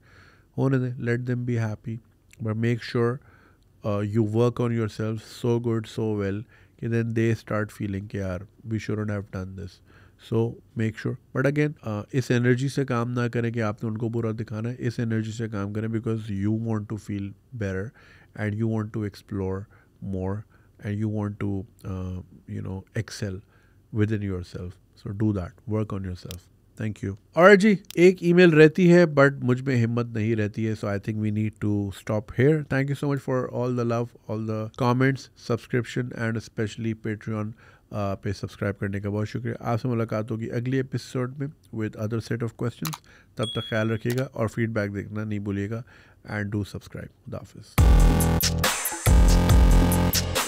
होने दें let them be happy but make sure you work on yourself so good so well कि देन दे स्टार्ट फीलिंग कि यार we shouldn't have done this so make sure but again इस एनर्जी से काम ना करें कि आपने उनको बुरा दिखाना है इस एनर्जी से काम करें because you want to feel better and you want to explore more and you want to you know excel within yourself. So do that. Work on yourself. Thank you और जी एक ईमेल रहती है बट मुझ में हिम्मत नहीं रहती है so I think we need to stop here thank you so much for all the love all the comments subscription and specially Patreon पे सब्सक्राइब करने का बहुत शुक्रिया आपसे मुलाकात होगी अगली एपिसोड में with other set of question तब तक ख्याल रखिएगा और फीडबैक देखना नहीं भूलिएगा एंड डू सब्सक्राइब खुदा